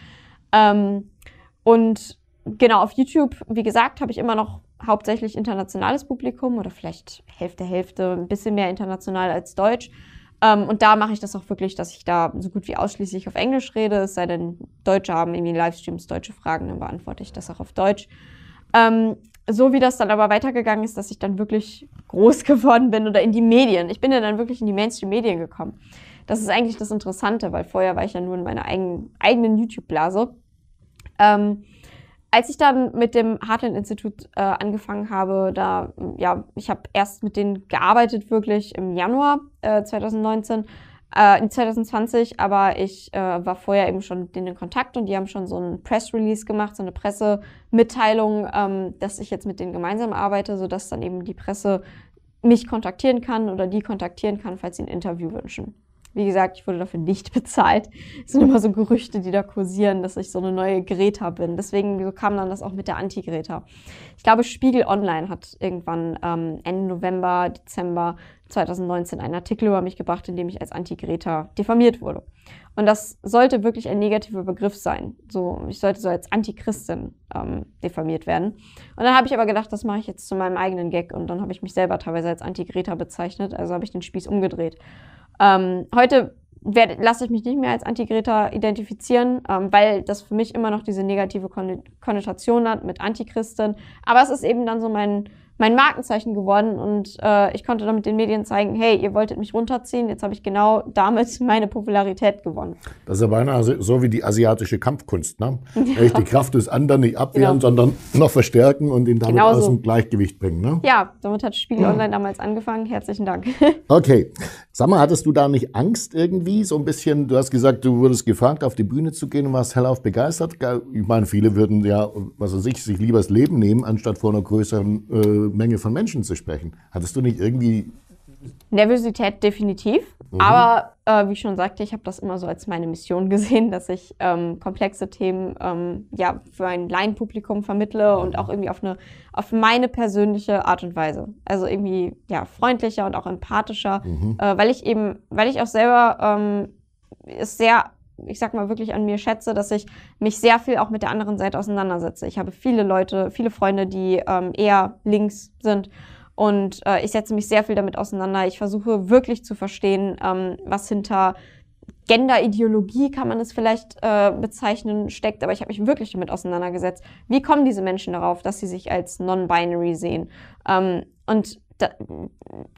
Speaker 1: Ähm, und genau, auf YouTube, wie gesagt, habe ich immer noch hauptsächlich internationales Publikum oder vielleicht Hälfte, Hälfte, ein bisschen mehr international als deutsch. Ähm, und da mache ich das auch wirklich, dass ich da so gut wie ausschließlich auf Englisch rede, es sei denn, Deutsche haben irgendwie Livestreams deutsche Fragen, dann beantworte ich das auch auf Deutsch. Ähm, so wie das dann aber weitergegangen ist, dass ich dann wirklich groß geworden bin oder in die Medien. Ich bin ja dann wirklich in die Mainstream-Medien gekommen. Das ist eigentlich das Interessante, weil vorher war ich ja nur in meiner eigenen, eigenen YouTube-Blase. Ähm, als ich dann mit dem Heartland-Institut äh, angefangen habe, da, ja, ich habe erst mit denen gearbeitet, wirklich im Januar äh, 2019, äh, 2020, aber ich äh, war vorher eben schon mit denen in Kontakt und die haben schon so einen Press-Release gemacht, so eine Pressemitteilung, ähm, dass ich jetzt mit denen gemeinsam arbeite, sodass dann eben die Presse mich kontaktieren kann oder die kontaktieren kann, falls sie ein Interview wünschen. Wie gesagt, ich wurde dafür nicht bezahlt. Es sind immer so Gerüchte, die da kursieren, dass ich so eine neue Greta bin. Deswegen kam dann das auch mit der Anti-Greta. Ich glaube, Spiegel Online hat irgendwann ähm, Ende November, Dezember 2019 einen Artikel über mich gebracht, in dem ich als Anti-Greta diffamiert wurde. Und das sollte wirklich ein negativer Begriff sein. So, ich sollte so als Antichristin ähm, diffamiert werden. Und dann habe ich aber gedacht, das mache ich jetzt zu meinem eigenen Gag. Und dann habe ich mich selber teilweise als Anti-Greta bezeichnet. Also habe ich den Spieß umgedreht. Ähm, heute werd, lasse ich mich nicht mehr als Antigreta identifizieren, ähm, weil das für mich immer noch diese negative Konnotation hat mit Antichristin. Aber es ist eben dann so mein, mein Markenzeichen geworden und äh, ich konnte damit den Medien zeigen, hey, ihr wolltet mich runterziehen, jetzt habe ich genau damit meine Popularität gewonnen.
Speaker 2: Das ist ja beinahe also, so wie die asiatische Kampfkunst, ne? Ja. Die Kraft des anderen nicht abwehren, genau. sondern noch verstärken und ihn damit genau aus dem Gleichgewicht bringen, ne?
Speaker 1: Ja, damit hat Spiegel Online damals angefangen. Herzlichen Dank.
Speaker 2: Okay, Sag mal, hattest du da nicht Angst irgendwie? So ein bisschen, du hast gesagt, du wurdest gefragt, auf die Bühne zu gehen und warst hellauf begeistert. Ich meine, viele würden ja, was weiß ich, sich lieber das Leben nehmen, anstatt vor einer größeren äh, Menge von Menschen zu sprechen. Hattest du nicht irgendwie
Speaker 1: Nervosität definitiv. Mhm. Aber äh, wie ich schon sagte, ich habe das immer so als meine Mission gesehen, dass ich ähm, komplexe Themen ähm, ja, für ein Laienpublikum vermittle mhm. und auch irgendwie auf, eine, auf meine persönliche Art und Weise. Also irgendwie ja, freundlicher und auch empathischer, mhm. äh, weil ich eben, weil ich auch selber ähm, es sehr ich sag mal wirklich an mir schätze, dass ich mich sehr viel auch mit der anderen Seite auseinandersetze. Ich habe viele Leute, viele Freunde, die ähm, eher links sind und äh, ich setze mich sehr viel damit auseinander. Ich versuche wirklich zu verstehen, ähm, was hinter Genderideologie, kann man es vielleicht äh, bezeichnen, steckt. Aber ich habe mich wirklich damit auseinandergesetzt. Wie kommen diese Menschen darauf, dass sie sich als non-binary sehen? Ähm, und da,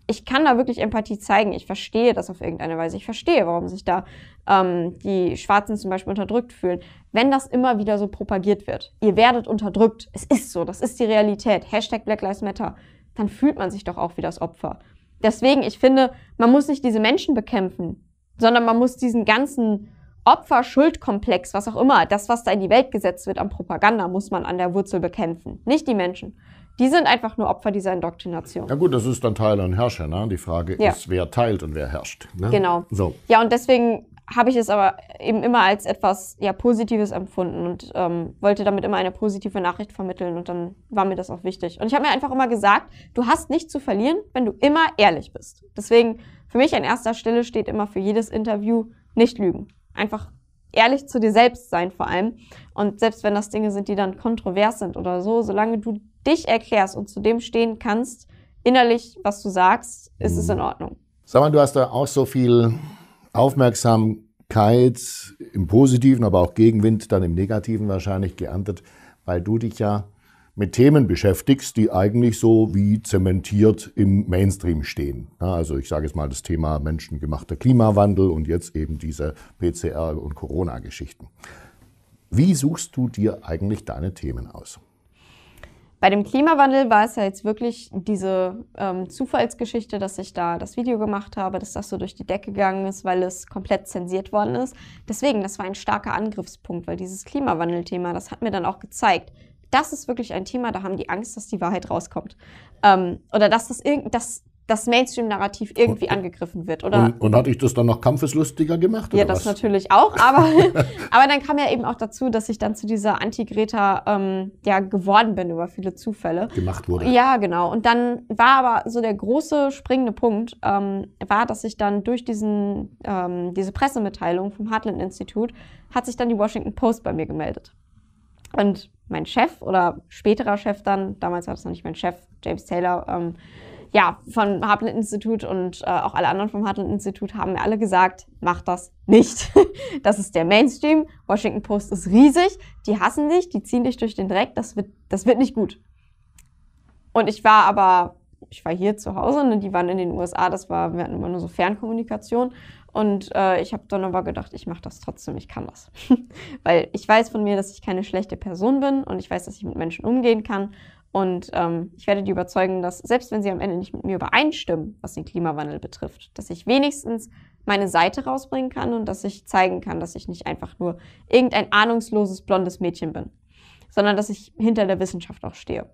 Speaker 1: ich kann da wirklich Empathie zeigen. Ich verstehe das auf irgendeine Weise. Ich verstehe, warum sich da ähm, die Schwarzen zum Beispiel unterdrückt fühlen. Wenn das immer wieder so propagiert wird, ihr werdet unterdrückt, es ist so, das ist die Realität. Hashtag Black Lives Matter dann fühlt man sich doch auch wie das Opfer. Deswegen, ich finde, man muss nicht diese Menschen bekämpfen, sondern man muss diesen ganzen Opfer-Schuldkomplex, was auch immer, das, was da in die Welt gesetzt wird an Propaganda, muss man an der Wurzel bekämpfen, nicht die Menschen. Die sind einfach nur Opfer dieser Indoktrination. Ja
Speaker 2: gut, das ist dann Teiler und Herrscher. Ne? Die Frage ja. ist, wer teilt und wer herrscht. Ne? Genau. So.
Speaker 1: Ja, und deswegen habe ich es aber eben immer als etwas ja, Positives empfunden und ähm, wollte damit immer eine positive Nachricht vermitteln und dann war mir das auch wichtig. Und ich habe mir einfach immer gesagt, du hast nichts zu verlieren, wenn du immer ehrlich bist. Deswegen für mich an erster Stelle steht immer für jedes Interview nicht lügen. Einfach ehrlich zu dir selbst sein vor allem. Und selbst wenn das Dinge sind, die dann kontrovers sind oder so, solange du dich erklärst und zu dem stehen kannst, innerlich, was du sagst, ist es in mhm. Ordnung.
Speaker 2: Sag mal, du hast da auch so viel Aufmerksamkeit im positiven, aber auch Gegenwind dann im negativen wahrscheinlich geerntet, weil du dich ja mit Themen beschäftigst, die eigentlich so wie zementiert im Mainstream stehen. also ich sage jetzt mal das Thema menschengemachter Klimawandel und jetzt eben diese PCR- und Corona-Geschichten. Wie suchst du dir eigentlich deine Themen aus?
Speaker 1: Bei dem Klimawandel war es ja jetzt wirklich diese ähm, Zufallsgeschichte, dass ich da das Video gemacht habe, dass das so durch die Decke gegangen ist, weil es komplett zensiert worden ist. Deswegen, das war ein starker Angriffspunkt, weil dieses Klimawandelthema, das hat mir dann auch gezeigt, das ist wirklich ein Thema, da haben die Angst, dass die Wahrheit rauskommt. Ähm, oder dass das, irg dass das Mainstream-Narrativ irgendwie angegriffen wird, oder? Und,
Speaker 2: und hatte ich das dann noch kampfeslustiger gemacht? Ja, das was?
Speaker 1: natürlich auch, aber, aber dann kam ja eben auch dazu, dass ich dann zu dieser Anti-Greta ähm, ja, geworden bin über viele Zufälle. Gemacht wurde. Ja, genau. Und dann war aber so der große springende Punkt, ähm, war, dass ich dann durch diesen, ähm, diese Pressemitteilung vom hartland institut hat sich dann die Washington Post bei mir gemeldet. Und mein Chef oder späterer Chef dann, damals war das noch nicht mein Chef, James Taylor, ähm, ja, vom Hartland-Institut und äh, auch alle anderen vom Hartland-Institut haben mir alle gesagt, mach das nicht. das ist der Mainstream. Washington Post ist riesig. Die hassen dich, die ziehen dich durch den Dreck. Das wird, das wird nicht gut. Und ich war aber, ich war hier zu Hause, ne, die waren in den USA, das war, wir hatten immer nur so Fernkommunikation. Und äh, ich habe dann aber gedacht, ich mache das trotzdem, ich kann das. Weil ich weiß von mir, dass ich keine schlechte Person bin und ich weiß, dass ich mit Menschen umgehen kann und ähm, ich werde die überzeugen, dass selbst wenn sie am Ende nicht mit mir übereinstimmen, was den Klimawandel betrifft, dass ich wenigstens meine Seite rausbringen kann und dass ich zeigen kann, dass ich nicht einfach nur irgendein ahnungsloses blondes Mädchen bin, sondern dass ich hinter der Wissenschaft auch stehe.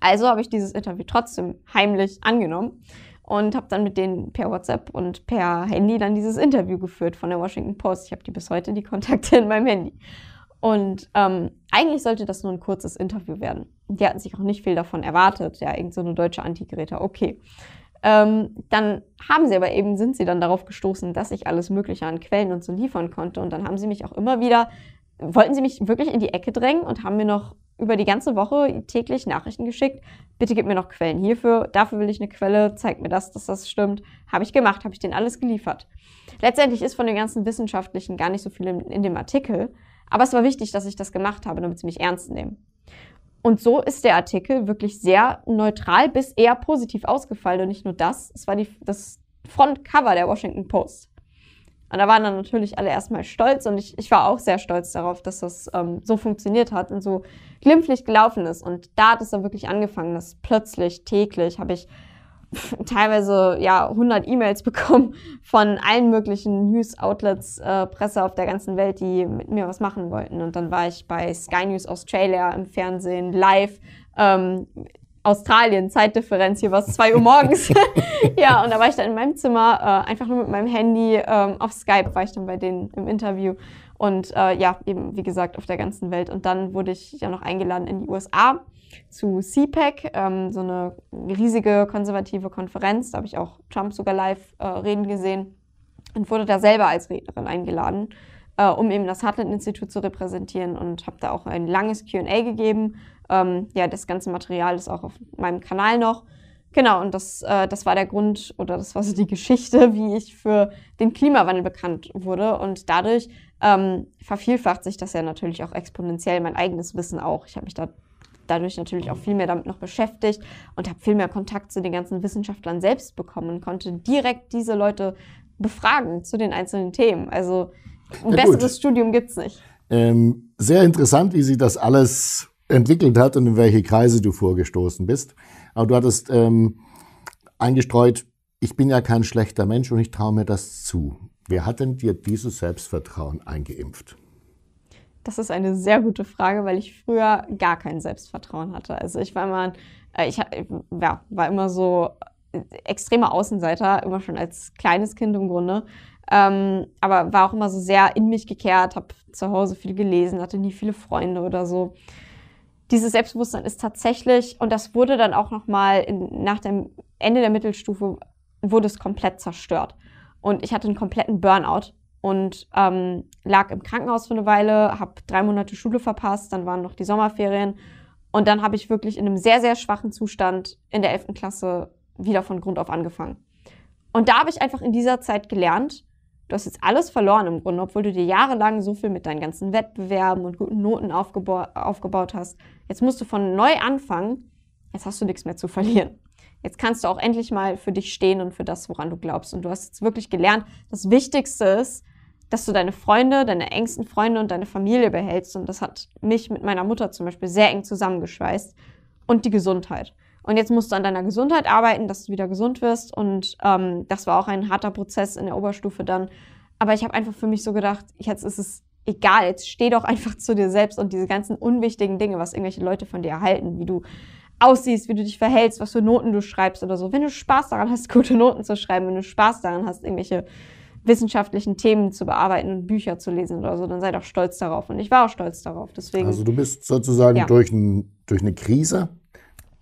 Speaker 1: Also habe ich dieses Interview trotzdem heimlich angenommen und habe dann mit denen per WhatsApp und per Handy dann dieses Interview geführt von der Washington Post. Ich habe die bis heute die Kontakte in meinem Handy. Und ähm, eigentlich sollte das nur ein kurzes Interview werden. Die hatten sich auch nicht viel davon erwartet. Ja, irgend so eine deutsche Antigreta, okay. Ähm, dann haben sie aber eben, sind sie dann darauf gestoßen, dass ich alles Mögliche an Quellen und so liefern konnte. Und dann haben sie mich auch immer wieder, wollten sie mich wirklich in die Ecke drängen und haben mir noch über die ganze Woche täglich Nachrichten geschickt. Bitte gib mir noch Quellen hierfür, dafür will ich eine Quelle, zeig mir das, dass das stimmt. Habe ich gemacht, habe ich denen alles geliefert. Letztendlich ist von den ganzen Wissenschaftlichen gar nicht so viel in, in dem Artikel. Aber es war wichtig, dass ich das gemacht habe, damit sie mich ernst nehmen. Und so ist der Artikel wirklich sehr neutral bis eher positiv ausgefallen. Und nicht nur das, es war die, das Frontcover der Washington Post. Und da waren dann natürlich alle erstmal stolz und ich, ich war auch sehr stolz darauf, dass das ähm, so funktioniert hat und so glimpflich gelaufen ist. Und da hat es dann wirklich angefangen, dass plötzlich täglich habe ich teilweise ja 100 E-Mails bekommen von allen möglichen News-Outlets, äh, Presse auf der ganzen Welt, die mit mir was machen wollten. Und dann war ich bei Sky News Australia im Fernsehen live. Ähm, Australien, Zeitdifferenz, hier war es 2 Uhr morgens. ja, und da war ich dann in meinem Zimmer, äh, einfach nur mit meinem Handy, ähm, auf Skype war ich dann bei denen im Interview. Und äh, ja, eben wie gesagt auf der ganzen Welt. Und dann wurde ich ja noch eingeladen in die USA zu CPAC, e ähm, so eine riesige konservative Konferenz. Da habe ich auch Trump sogar live äh, reden gesehen und wurde da selber als Rednerin eingeladen, äh, um eben das Hartland-Institut zu repräsentieren und habe da auch ein langes QA gegeben. Ähm, ja, das ganze Material ist auch auf meinem Kanal noch. Genau, und das, äh, das war der Grund oder das war so die Geschichte, wie ich für den Klimawandel bekannt wurde. Und dadurch ähm, vervielfacht sich das ja natürlich auch exponentiell, mein eigenes Wissen auch. Ich habe mich da dadurch natürlich auch viel mehr damit noch beschäftigt und habe viel mehr Kontakt zu den ganzen Wissenschaftlern selbst bekommen und konnte direkt diese Leute befragen zu den einzelnen Themen. Also ein ja, besseres Studium gibt es nicht.
Speaker 2: Ähm, sehr interessant, wie sich das alles entwickelt hat und in welche Kreise du vorgestoßen bist. Aber du hattest ähm, eingestreut, ich bin ja kein schlechter Mensch und ich traue mir das zu. Wer hat denn dir dieses Selbstvertrauen eingeimpft?
Speaker 1: Das ist eine sehr gute Frage, weil ich früher gar kein Selbstvertrauen hatte. Also ich war immer, äh, ich ja, war immer so äh, extremer Außenseiter, immer schon als kleines Kind im Grunde. Ähm, aber war auch immer so sehr in mich gekehrt, habe zu Hause viel gelesen, hatte nie viele Freunde oder so dieses Selbstbewusstsein ist tatsächlich, und das wurde dann auch nochmal nach dem Ende der Mittelstufe, wurde es komplett zerstört. Und ich hatte einen kompletten Burnout und ähm, lag im Krankenhaus für eine Weile, habe drei Monate Schule verpasst, dann waren noch die Sommerferien. Und dann habe ich wirklich in einem sehr, sehr schwachen Zustand in der 11. Klasse wieder von Grund auf angefangen. Und da habe ich einfach in dieser Zeit gelernt, Du hast jetzt alles verloren im Grunde, obwohl du dir jahrelang so viel mit deinen ganzen Wettbewerben und guten Noten aufgeba aufgebaut hast. Jetzt musst du von neu anfangen. Jetzt hast du nichts mehr zu verlieren. Jetzt kannst du auch endlich mal für dich stehen und für das, woran du glaubst. Und du hast jetzt wirklich gelernt, das Wichtigste ist, dass du deine Freunde, deine engsten Freunde und deine Familie behältst. Und das hat mich mit meiner Mutter zum Beispiel sehr eng zusammengeschweißt. Und die Gesundheit. Und jetzt musst du an deiner Gesundheit arbeiten, dass du wieder gesund wirst. Und ähm, das war auch ein harter Prozess in der Oberstufe dann. Aber ich habe einfach für mich so gedacht, jetzt ist es egal, jetzt steh doch einfach zu dir selbst und diese ganzen unwichtigen Dinge, was irgendwelche Leute von dir erhalten, wie du aussiehst, wie du dich verhältst, was für Noten du schreibst oder so. Wenn du Spaß daran hast, gute Noten zu schreiben, wenn du Spaß daran hast, irgendwelche wissenschaftlichen Themen zu bearbeiten und Bücher zu lesen oder so, dann sei doch stolz darauf. Und ich war auch stolz darauf. Deswegen, also du
Speaker 2: bist sozusagen ja. durch, ein, durch eine Krise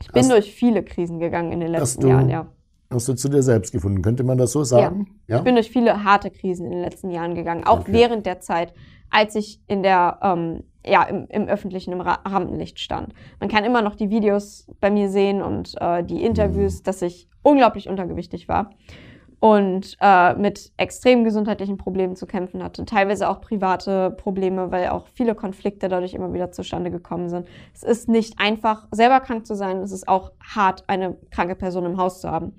Speaker 1: ich bin hast, durch viele Krisen gegangen in den letzten du, Jahren, ja.
Speaker 2: Hast du zu dir selbst gefunden? Könnte man das so sagen? Ja. ja? Ich bin
Speaker 1: durch viele harte Krisen in den letzten Jahren gegangen, auch okay. während der Zeit, als ich in der ähm, ja, im, im öffentlichen, im Rampenlicht stand. Man kann immer noch die Videos bei mir sehen und äh, die Interviews, mhm. dass ich unglaublich untergewichtig war und äh, mit extremen gesundheitlichen Problemen zu kämpfen hatte. Teilweise auch private Probleme, weil auch viele Konflikte dadurch immer wieder zustande gekommen sind. Es ist nicht einfach, selber krank zu sein. Es ist auch hart, eine kranke Person im Haus zu haben.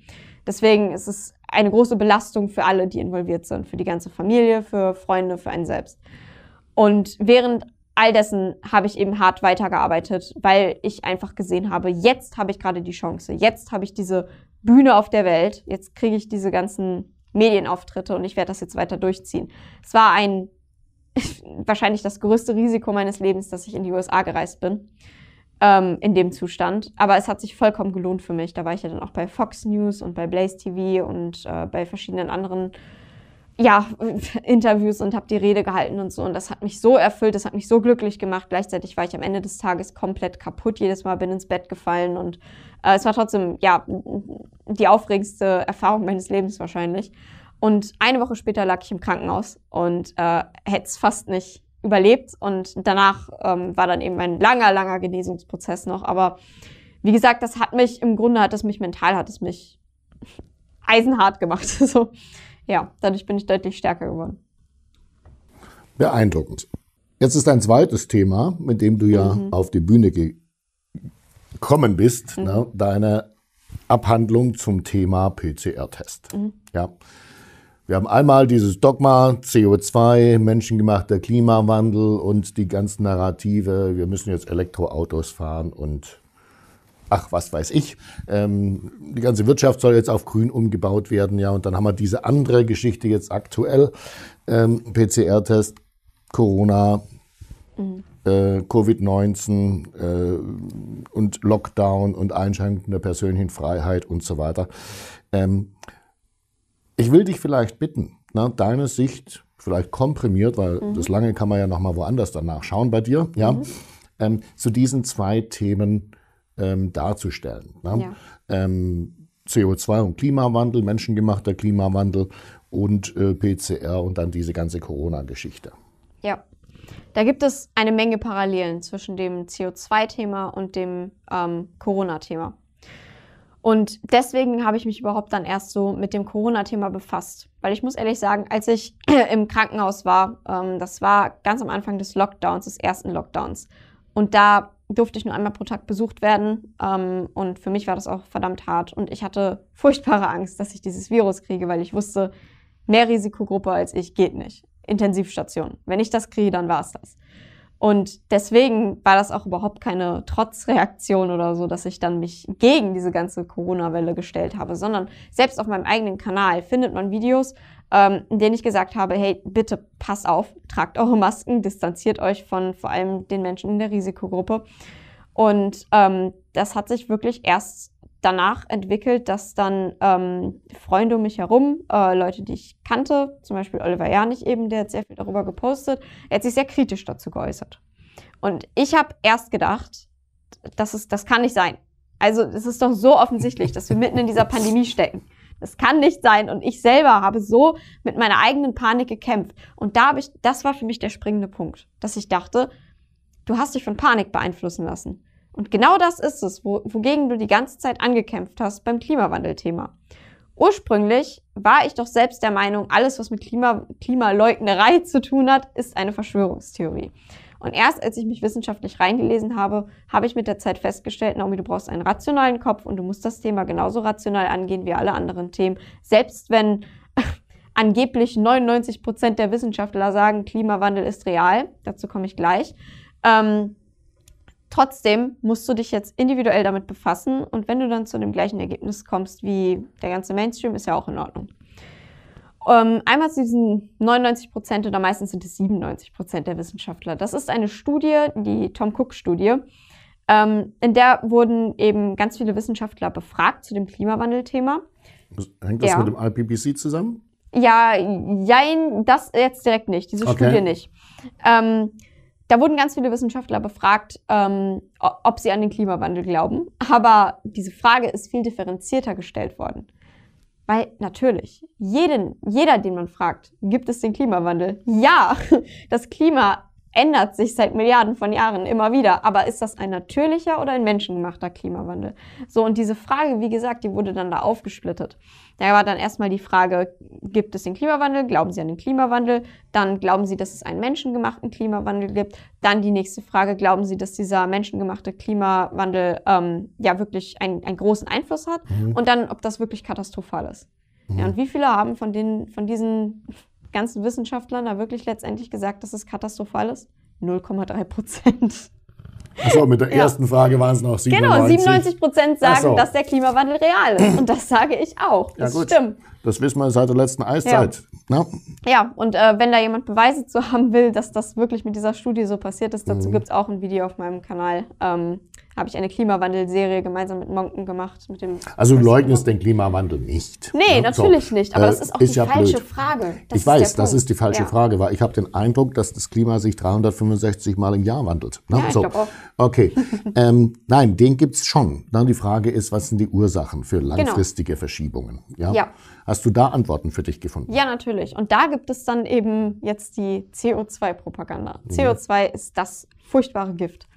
Speaker 1: Deswegen ist es eine große Belastung für alle, die involviert sind, für die ganze Familie, für Freunde, für einen selbst. Und während all dessen habe ich eben hart weitergearbeitet, weil ich einfach gesehen habe, jetzt habe ich gerade die Chance, jetzt habe ich diese Bühne auf der Welt. Jetzt kriege ich diese ganzen Medienauftritte und ich werde das jetzt weiter durchziehen. Es war ein wahrscheinlich das größte Risiko meines Lebens, dass ich in die USA gereist bin ähm, in dem Zustand. Aber es hat sich vollkommen gelohnt für mich. Da war ich ja dann auch bei Fox News und bei Blaze TV und äh, bei verschiedenen anderen ja, Interviews und habe die Rede gehalten und so. Und das hat mich so erfüllt, das hat mich so glücklich gemacht. Gleichzeitig war ich am Ende des Tages komplett kaputt. Jedes Mal bin ins Bett gefallen und äh, es war trotzdem, ja, die aufregendste Erfahrung meines Lebens wahrscheinlich. Und eine Woche später lag ich im Krankenhaus und äh, hätte es fast nicht überlebt. Und danach ähm, war dann eben ein langer, langer Genesungsprozess noch. Aber wie gesagt, das hat mich, im Grunde hat es mich mental, hat es mich eisenhart gemacht. so, ja, dadurch bin ich deutlich stärker geworden.
Speaker 2: Beeindruckend. Jetzt ist ein zweites Thema, mit dem du ja mhm. auf die Bühne ge gekommen bist, mhm. ne, deine Abhandlung zum Thema PCR-Test. Mhm. Ja. Wir haben einmal dieses Dogma, CO2, menschengemachter Klimawandel und die ganzen Narrative, wir müssen jetzt Elektroautos fahren und ach, was weiß ich. Ähm, die ganze Wirtschaft soll jetzt auf grün umgebaut werden, ja. Und dann haben wir diese andere Geschichte jetzt aktuell, ähm, PCR-Test, Corona, mhm äh, Covid-19 äh, und Lockdown und Einschränkung der persönlichen Freiheit und so weiter. Ähm, ich will dich vielleicht bitten, na, deine Sicht vielleicht komprimiert, weil mhm. das lange kann man ja noch mal woanders danach schauen bei dir, ja, mhm. ähm, zu diesen zwei Themen ähm, darzustellen. Ja. Ähm, CO2 und Klimawandel, menschengemachter Klimawandel und äh, PCR und dann diese ganze Corona-Geschichte.
Speaker 1: Ja. Da gibt es eine Menge Parallelen zwischen dem CO2-Thema und dem ähm, Corona-Thema. Und deswegen habe ich mich überhaupt dann erst so mit dem Corona-Thema befasst. Weil ich muss ehrlich sagen, als ich im Krankenhaus war, ähm, das war ganz am Anfang des Lockdowns, des ersten Lockdowns. Und da durfte ich nur einmal pro Tag besucht werden. Ähm, und für mich war das auch verdammt hart. Und ich hatte furchtbare Angst, dass ich dieses Virus kriege, weil ich wusste, mehr Risikogruppe als ich geht nicht. Intensivstation. Wenn ich das kriege, dann war es das. Und deswegen war das auch überhaupt keine Trotzreaktion oder so, dass ich dann mich gegen diese ganze Corona-Welle gestellt habe, sondern selbst auf meinem eigenen Kanal findet man Videos, ähm, in denen ich gesagt habe, hey, bitte pass auf, tragt eure Masken, distanziert euch von vor allem den Menschen in der Risikogruppe. Und ähm, das hat sich wirklich erst danach entwickelt, dass dann ähm, Freunde um mich herum, äh, Leute, die ich kannte, zum Beispiel Oliver Janich eben, der hat sehr viel darüber gepostet, er hat sich sehr kritisch dazu geäußert. Und ich habe erst gedacht, das, ist, das kann nicht sein. Also es ist doch so offensichtlich, dass wir mitten in dieser Pandemie stecken. Das kann nicht sein. Und ich selber habe so mit meiner eigenen Panik gekämpft. Und da habe ich, das war für mich der springende Punkt, dass ich dachte, du hast dich von Panik beeinflussen lassen. Und genau das ist es, wogegen du die ganze Zeit angekämpft hast beim Klimawandelthema. Ursprünglich war ich doch selbst der Meinung, alles, was mit Klima, Klimaleugnerei zu tun hat, ist eine Verschwörungstheorie. Und erst als ich mich wissenschaftlich reingelesen habe, habe ich mit der Zeit festgestellt, Naomi, du brauchst einen rationalen Kopf und du musst das Thema genauso rational angehen wie alle anderen Themen. Selbst wenn angeblich 99 Prozent der Wissenschaftler sagen, Klimawandel ist real, dazu komme ich gleich, ähm, Trotzdem musst du dich jetzt individuell damit befassen und wenn du dann zu dem gleichen Ergebnis kommst wie der ganze Mainstream, ist ja auch in Ordnung. Ähm, einmal zu diesen 99 Prozent oder meistens sind es 97 Prozent der Wissenschaftler. Das ist eine Studie, die Tom Cook Studie. Ähm, in der wurden eben ganz viele Wissenschaftler befragt zu dem Klimawandelthema.
Speaker 2: Hängt das ja. mit dem IPBC zusammen?
Speaker 1: Ja, jein, das jetzt direkt nicht, diese okay. Studie nicht. Ähm, da wurden ganz viele Wissenschaftler befragt, ähm, ob sie an den Klimawandel glauben. Aber diese Frage ist viel differenzierter gestellt worden. Weil natürlich, jeden, jeder, den man fragt, gibt es den Klimawandel? Ja, das Klima ändert sich seit Milliarden von Jahren immer wieder. Aber ist das ein natürlicher oder ein menschengemachter Klimawandel? So, und diese Frage, wie gesagt, die wurde dann da aufgesplittet. Da war dann erstmal die Frage, gibt es den Klimawandel? Glauben Sie an den Klimawandel? Dann glauben Sie, dass es einen menschengemachten Klimawandel gibt? Dann die nächste Frage, glauben Sie, dass dieser menschengemachte Klimawandel ähm, ja wirklich einen, einen, großen Einfluss hat? Mhm. Und dann, ob das wirklich katastrophal ist. Ja, mhm. und wie viele haben von, den, von diesen ganzen Wissenschaftlern da wirklich letztendlich gesagt, dass es katastrophal ist? 0,3 Prozent.
Speaker 2: Achso, mit der ersten Frage waren es noch 97. Genau, 97
Speaker 1: Prozent sagen, so. dass der Klimawandel real ist. Und das sage ich auch. Das ja, stimmt.
Speaker 2: Das wissen wir seit der letzten Eiszeit. Ja, ne?
Speaker 1: ja und äh, wenn da jemand Beweise zu haben will, dass das wirklich mit dieser Studie so passiert ist, dazu mhm. gibt es auch ein Video auf meinem Kanal. Ähm, habe ich eine Klimawandelserie gemeinsam mit Monken gemacht. Mit dem also
Speaker 2: du leugnest den Klimawandel nicht. Nee, ja, ne? natürlich so. nicht. Aber äh, das ist auch ist die ja falsche blöd. Frage. Das ich weiß, das ist die falsche ja. Frage, weil ich habe den Eindruck, dass das Klima sich 365 Mal im Jahr wandelt. Ne? Ja, so. ich auch. Okay. ähm, nein, den gibt es schon. Na, ne? die Frage ist, was sind die Ursachen für genau. langfristige genau. Verschiebungen? Ja. Hast du da Antworten für dich gefunden?
Speaker 1: Ja, natürlich. Und da gibt es dann eben jetzt die CO2-Propaganda. Mhm. CO2 ist das furchtbare Gift.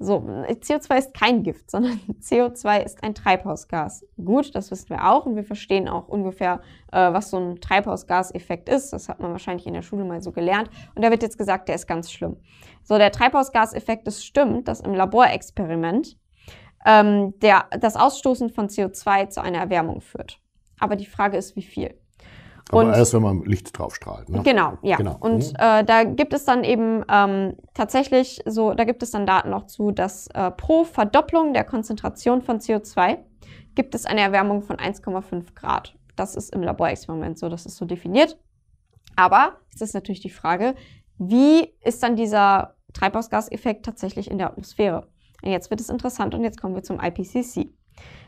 Speaker 1: So, CO2 ist kein Gift, sondern CO2 ist ein Treibhausgas. Gut, das wissen wir auch und wir verstehen auch ungefähr, äh, was so ein Treibhausgaseffekt ist. Das hat man wahrscheinlich in der Schule mal so gelernt. Und da wird jetzt gesagt, der ist ganz schlimm. So, der Treibhausgaseffekt, das stimmt, dass im Laborexperiment ähm, der, das Ausstoßen von CO2 zu einer Erwärmung führt. Aber die Frage ist, wie viel. Und Aber erst,
Speaker 2: wenn man Licht drauf strahlt. Ne? Genau, ja. Genau. Und mhm. äh,
Speaker 1: da gibt es dann eben ähm, tatsächlich so, da gibt es dann Daten auch zu, dass äh, pro Verdopplung der Konzentration von CO2 gibt es eine Erwärmung von 1,5 Grad. Das ist im Laborexperiment so, das ist so definiert. Aber es ist natürlich die Frage, wie ist dann dieser Treibhausgaseffekt tatsächlich in der Atmosphäre? Und jetzt wird es interessant und jetzt kommen wir zum IPCC.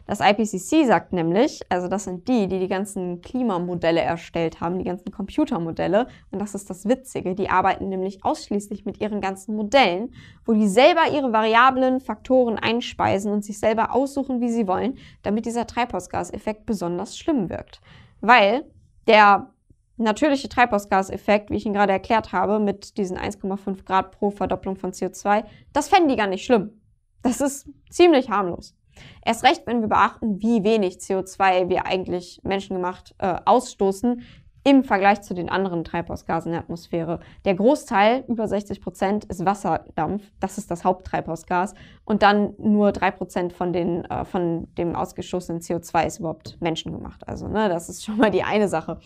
Speaker 1: Das IPCC sagt nämlich, also das sind die, die die ganzen Klimamodelle erstellt haben, die ganzen Computermodelle. Und das ist das Witzige. Die arbeiten nämlich ausschließlich mit ihren ganzen Modellen, wo die selber ihre variablen Faktoren einspeisen und sich selber aussuchen, wie sie wollen, damit dieser Treibhausgaseffekt besonders schlimm wirkt. Weil der natürliche Treibhausgaseffekt, wie ich ihn gerade erklärt habe, mit diesen 1,5 Grad pro Verdopplung von CO2, das fänden die gar nicht schlimm. Das ist ziemlich harmlos. Erst recht, wenn wir beachten, wie wenig CO2 wir eigentlich menschengemacht äh, ausstoßen im Vergleich zu den anderen Treibhausgasen in der Atmosphäre. Der Großteil, über 60 Prozent, ist Wasserdampf. Das ist das Haupttreibhausgas. Und dann nur 3 Prozent von, äh, von dem ausgestoßenen CO2 ist überhaupt menschengemacht. Also, ne, das ist schon mal die eine Sache.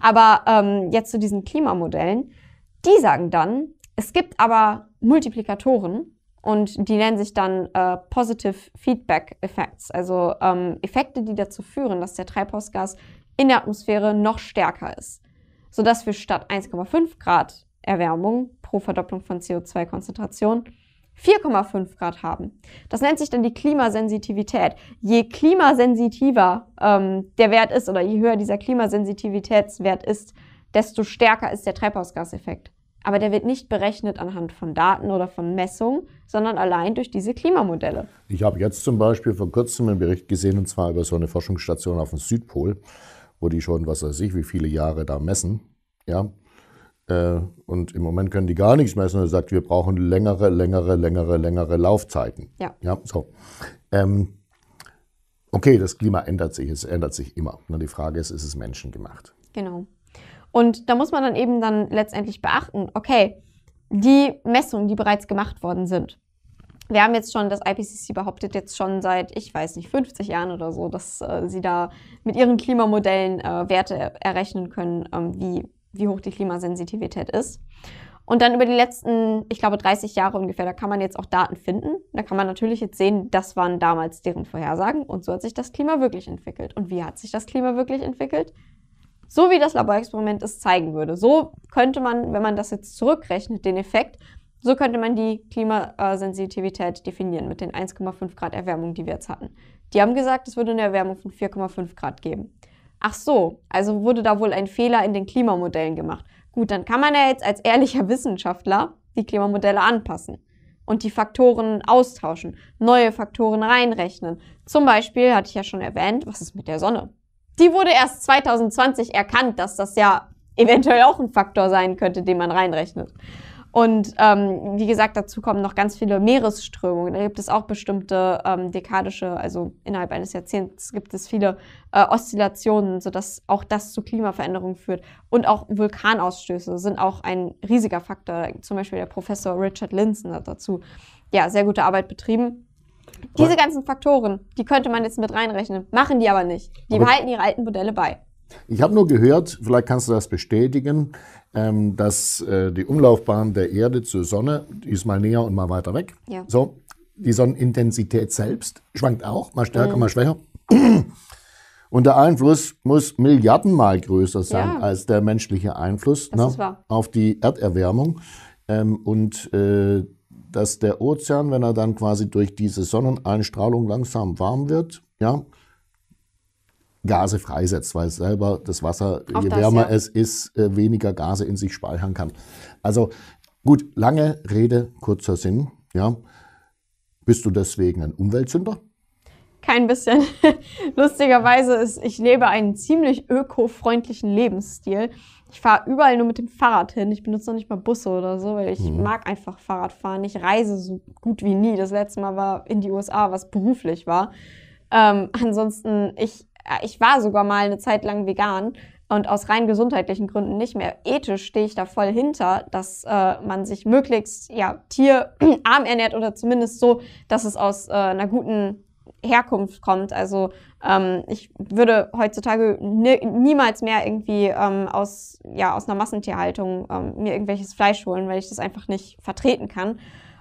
Speaker 1: Aber ähm, jetzt zu diesen Klimamodellen. Die sagen dann, es gibt aber Multiplikatoren, und die nennen sich dann äh, Positive Feedback Effects, also ähm, Effekte, die dazu führen, dass der Treibhausgas in der Atmosphäre noch stärker ist, sodass wir statt 1,5 Grad Erwärmung pro Verdopplung von CO2-Konzentration 4,5 Grad haben. Das nennt sich dann die Klimasensitivität. Je klimasensitiver ähm, der Wert ist oder je höher dieser Klimasensitivitätswert ist, desto stärker ist der Treibhausgaseffekt. Aber der wird nicht berechnet anhand von Daten oder von Messungen, sondern allein durch diese Klimamodelle.
Speaker 2: Ich habe jetzt zum Beispiel vor kurzem einen Bericht gesehen, und zwar über so eine Forschungsstation auf dem Südpol, wo die schon, was weiß ich, wie viele Jahre da messen. Ja, äh, und im Moment können die gar nichts messen. Er sagt, wir brauchen längere, längere, längere, längere Laufzeiten. Ja. ja so. Ähm, okay, das Klima ändert sich, es ändert sich immer. die Frage ist, ist es menschengemacht?
Speaker 1: Genau. Und da muss man dann eben dann letztendlich beachten, okay, die Messungen, die bereits gemacht worden sind. Wir haben jetzt schon, das IPCC behauptet jetzt schon seit, ich weiß nicht, 50 Jahren oder so, dass äh, sie da mit ihren Klimamodellen äh, Werte errechnen können, ähm, wie, wie hoch die Klimasensitivität ist. Und dann über die letzten, ich glaube, 30 Jahre ungefähr, da kann man jetzt auch Daten finden. Da kann man natürlich jetzt sehen, das waren damals deren Vorhersagen und so hat sich das Klima wirklich entwickelt. Und wie hat sich das Klima wirklich entwickelt? so wie das Laborexperiment es zeigen würde. So könnte man, wenn man das jetzt zurückrechnet, den Effekt, so könnte man die Klimasensitivität definieren mit den 1,5 Grad Erwärmung, die wir jetzt hatten. Die haben gesagt, es würde eine Erwärmung von 4,5 Grad geben. Ach so, also wurde da wohl ein Fehler in den Klimamodellen gemacht. Gut, dann kann man ja jetzt als ehrlicher Wissenschaftler die Klimamodelle anpassen und die Faktoren austauschen, neue Faktoren reinrechnen. Zum Beispiel hatte ich ja schon erwähnt, was ist mit der Sonne? die wurde erst 2020 erkannt, dass das ja eventuell auch ein Faktor sein könnte, den man reinrechnet. Und ähm, wie gesagt, dazu kommen noch ganz viele Meeresströmungen. Da gibt es auch bestimmte ähm, dekadische, also innerhalb eines Jahrzehnts gibt es viele äh, Oszillationen, sodass auch das zu Klimaveränderungen führt. Und auch Vulkanausstöße sind auch ein riesiger Faktor. Zum Beispiel der Professor Richard Linson hat dazu ja, sehr gute Arbeit betrieben. Diese ganzen Faktoren, die könnte man jetzt mit reinrechnen, machen die aber nicht. Die aber behalten ihre alten Modelle bei.
Speaker 2: Ich habe nur gehört, vielleicht kannst du das bestätigen, ähm, dass äh, die Umlaufbahn der Erde zur Sonne, die ist mal näher und mal weiter weg. Ja. So, die Sonnenintensität selbst schwankt auch, mal stärker, mhm. mal schwächer. Und der Einfluss muss Milliardenmal größer sein ja. als der menschliche Einfluss ne, auf die Erderwärmung. Ähm, und äh, dass der Ozean, wenn er dann quasi durch diese Sonneneinstrahlung langsam warm wird, ja, Gase freisetzt, weil selber das Wasser, Auch je das, wärmer ja. es ist, äh, weniger Gase in sich speichern kann. Also gut, lange Rede, kurzer Sinn. Ja. Bist du deswegen ein Umweltsünder?
Speaker 1: Kein bisschen. Lustigerweise ist, ich lebe einen ziemlich ökofreundlichen Lebensstil. Ich fahre überall nur mit dem Fahrrad hin. Ich benutze noch nicht mal Busse oder so, weil ich mhm. mag einfach Fahrradfahren. Ich reise so gut wie nie. Das letzte Mal war in die USA, was beruflich war. Ähm, ansonsten, ich, äh, ich war sogar mal eine Zeit lang vegan und aus rein gesundheitlichen Gründen nicht mehr. Ethisch stehe ich da voll hinter, dass äh, man sich möglichst ja, tierarm ernährt oder zumindest so, dass es aus äh, einer guten Herkunft kommt. Also ähm, ich würde heutzutage ne, niemals mehr irgendwie ähm, aus, ja, aus einer Massentierhaltung ähm, mir irgendwelches Fleisch holen, weil ich das einfach nicht vertreten kann.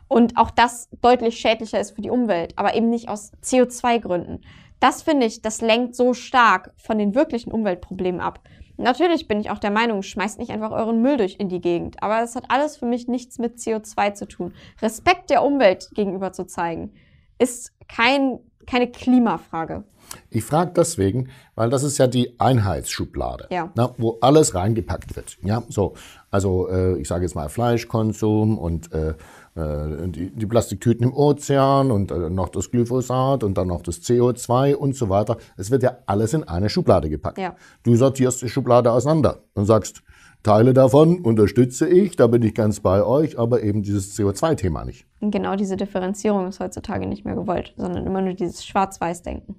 Speaker 1: Und auch das deutlich schädlicher ist für die Umwelt, aber eben nicht aus CO2-Gründen. Das finde ich, das lenkt so stark von den wirklichen Umweltproblemen ab. Natürlich bin ich auch der Meinung, schmeißt nicht einfach euren Müll durch in die Gegend. Aber das hat alles für mich nichts mit CO2 zu tun. Respekt der Umwelt gegenüber zu zeigen, ist kein keine Klimafrage.
Speaker 2: Ich frage deswegen, weil das ist ja die Einheitsschublade, ja. na, wo alles reingepackt wird. Ja, so. Also äh, ich sage jetzt mal Fleischkonsum und äh, äh, die, die, Plastiktüten im Ozean und äh, noch das Glyphosat und dann noch das CO2 und so weiter. Es wird ja alles in eine Schublade gepackt. Ja. Du sortierst die Schublade auseinander und sagst, Teile davon unterstütze ich, da bin ich ganz bei euch, aber eben dieses CO2-Thema nicht.
Speaker 1: Genau diese Differenzierung ist heutzutage nicht mehr gewollt, sondern immer nur dieses Schwarz-Weiß-Denken.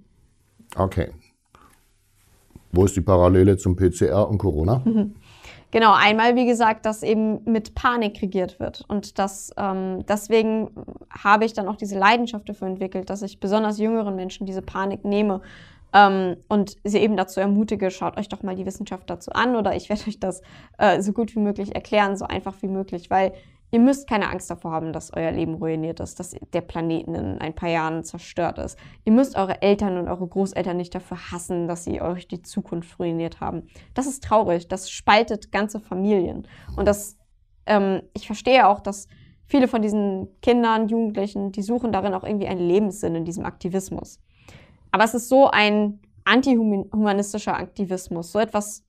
Speaker 2: Okay. Wo ist die Parallele zum PCR und Corona?
Speaker 1: Genau, einmal wie gesagt, dass eben mit Panik regiert wird. Und das, ähm, deswegen habe ich dann auch diese Leidenschaft dafür entwickelt, dass ich besonders jüngeren Menschen diese Panik nehme ähm, und sie eben dazu ermutige, schaut euch doch mal die Wissenschaft dazu an oder ich werde euch das äh, so gut wie möglich erklären, so einfach wie möglich, weil ihr müsst keine Angst davor haben, dass euer Leben ruiniert ist, dass der Planeten in ein paar Jahren zerstört ist. Ihr müsst eure Eltern und eure Großeltern nicht dafür hassen, dass sie euch die Zukunft ruiniert haben. Das ist traurig, das spaltet ganze Familien. Und das, ähm, ich verstehe auch, dass viele von diesen Kindern, Jugendlichen, die suchen darin auch irgendwie einen Lebenssinn in diesem Aktivismus. Aber es ist so ein antihumanistischer Aktivismus, so etwas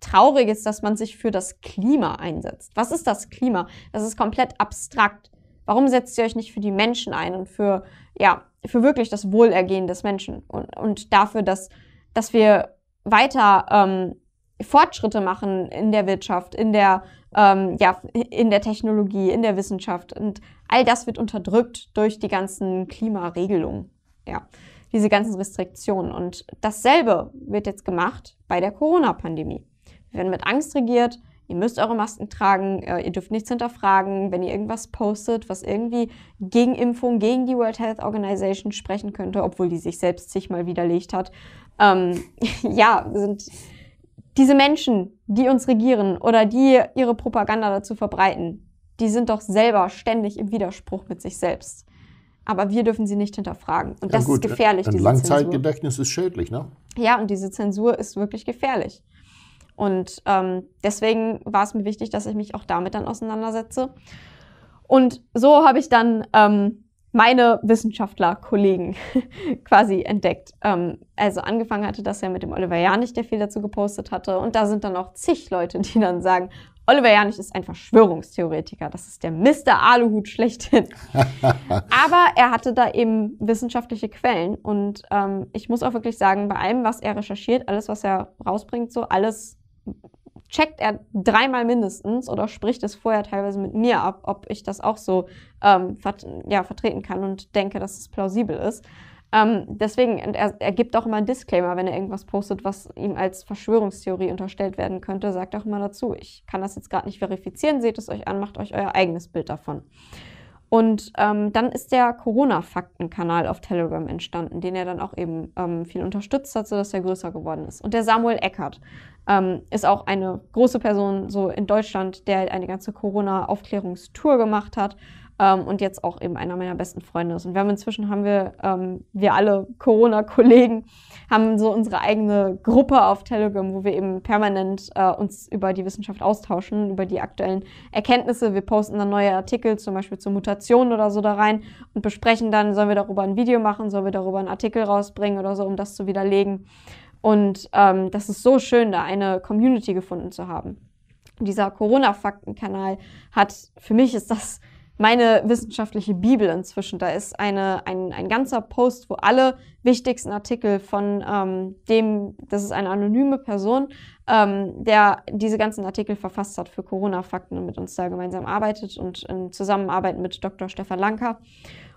Speaker 1: Trauriges, dass man sich für das Klima einsetzt. Was ist das Klima? Das ist komplett abstrakt. Warum setzt ihr euch nicht für die Menschen ein und für, ja, für wirklich das Wohlergehen des Menschen und, und dafür, dass, dass wir weiter ähm, Fortschritte machen in der Wirtschaft, in der, ähm, ja, in der Technologie, in der Wissenschaft. Und all das wird unterdrückt durch die ganzen Klimaregelungen. Ja diese ganzen Restriktionen. Und dasselbe wird jetzt gemacht bei der Corona-Pandemie. Wir werden mit Angst regiert, ihr müsst eure Masken tragen, äh, ihr dürft nichts hinterfragen, wenn ihr irgendwas postet, was irgendwie gegen Impfung, gegen die World Health Organization sprechen könnte, obwohl die sich selbst zigmal widerlegt hat. Ähm, ja, sind diese Menschen, die uns regieren oder die ihre Propaganda dazu verbreiten, die sind doch selber ständig im Widerspruch mit sich selbst aber wir dürfen sie nicht hinterfragen. Und ja, das gut, ist gefährlich. Ein Langzeitgedächtnis
Speaker 2: Zensur. ist schädlich, ne?
Speaker 1: Ja, und diese Zensur ist wirklich gefährlich. Und ähm, deswegen war es mir wichtig, dass ich mich auch damit dann auseinandersetze. Und so habe ich dann ähm, meine Wissenschaftler-Kollegen quasi entdeckt. Ähm, also angefangen hatte das ja mit dem Oliver Janich, der viel dazu gepostet hatte. Und da sind dann auch zig Leute, die dann sagen, Oliver Janich ist ein Verschwörungstheoretiker. Das ist der Mr. Aluhut schlechthin. Aber er hatte da eben wissenschaftliche Quellen. Und ähm, ich muss auch wirklich sagen, bei allem, was er recherchiert, alles, was er rausbringt, so alles checkt er dreimal mindestens oder spricht es vorher teilweise mit mir ab, ob ich das auch so ähm, vert ja, vertreten kann und denke, dass es plausibel ist. Ähm, deswegen, er, er gibt auch immer einen Disclaimer, wenn er irgendwas postet, was ihm als Verschwörungstheorie unterstellt werden könnte, sagt auch immer dazu, ich kann das jetzt gerade nicht verifizieren, seht es euch an, macht euch euer eigenes Bild davon. Und ähm, dann ist der Corona-Fakten-Kanal auf Telegram entstanden, den er dann auch eben ähm, viel unterstützt hat, sodass er größer geworden ist. Und der Samuel Eckert ähm, ist auch eine große Person so in Deutschland, der eine ganze Corona-Aufklärungstour gemacht hat ähm, und jetzt auch eben einer meiner besten Freunde ist. Und wir haben inzwischen, haben wir, ähm, wir alle Corona-Kollegen, haben so unsere eigene Gruppe auf Telegram, wo wir eben permanent äh, uns über die Wissenschaft austauschen, über die aktuellen Erkenntnisse. Wir posten dann neue Artikel, zum Beispiel zur Mutation oder so da rein und besprechen dann, sollen wir darüber ein Video machen, sollen wir darüber einen Artikel rausbringen oder so, um das zu widerlegen. Und ähm, das ist so schön, da eine Community gefunden zu haben. Dieser Corona-Faktenkanal hat, für mich ist das meine wissenschaftliche Bibel inzwischen. Da ist eine, ein, ein ganzer Post, wo alle wichtigsten Artikel von ähm, dem, das ist eine anonyme Person, ähm, der diese ganzen Artikel verfasst hat für Corona-Fakten und mit uns da gemeinsam arbeitet und in Zusammenarbeit mit Dr. Stefan Lanker.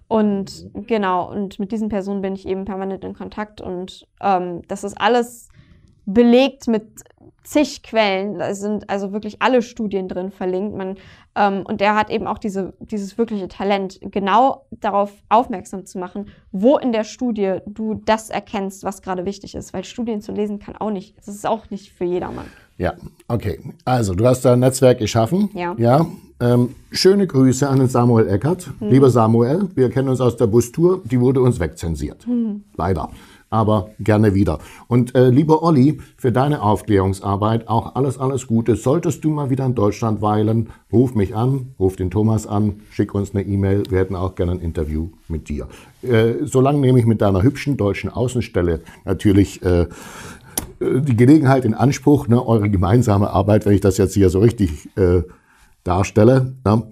Speaker 1: Und mhm. genau, und mit diesen Personen bin ich eben permanent in Kontakt und ähm, das ist alles belegt mit zig Quellen. Da sind also wirklich alle Studien drin verlinkt. Man, ähm, und der hat eben auch diese, dieses wirkliche Talent, genau darauf aufmerksam zu machen, wo in der Studie du das erkennst, was gerade wichtig ist. Weil Studien zu lesen kann auch nicht, das ist auch nicht für jedermann.
Speaker 2: Ja, okay. Also, du hast dein Netzwerk geschaffen. Ja. ja. Ähm, schöne Grüße an den Samuel Eckert. Mhm. Lieber Samuel, wir kennen uns aus der Bustour, die wurde uns wegzensiert. Mhm. Leider. Aber gerne wieder. Und äh, lieber Olli, für deine Aufklärungsarbeit auch alles, alles Gute. Solltest du mal wieder in Deutschland weilen, ruf mich an, ruf den Thomas an, schick uns eine E-Mail. Wir hätten auch gerne ein Interview mit dir. Äh, solange nehme ich mit deiner hübschen deutschen Außenstelle natürlich. Äh, äh, die Gelegenheit in Anspruch, ne, eure gemeinsame Arbeit, wenn ich das jetzt hier so richtig äh, darstelle, ne,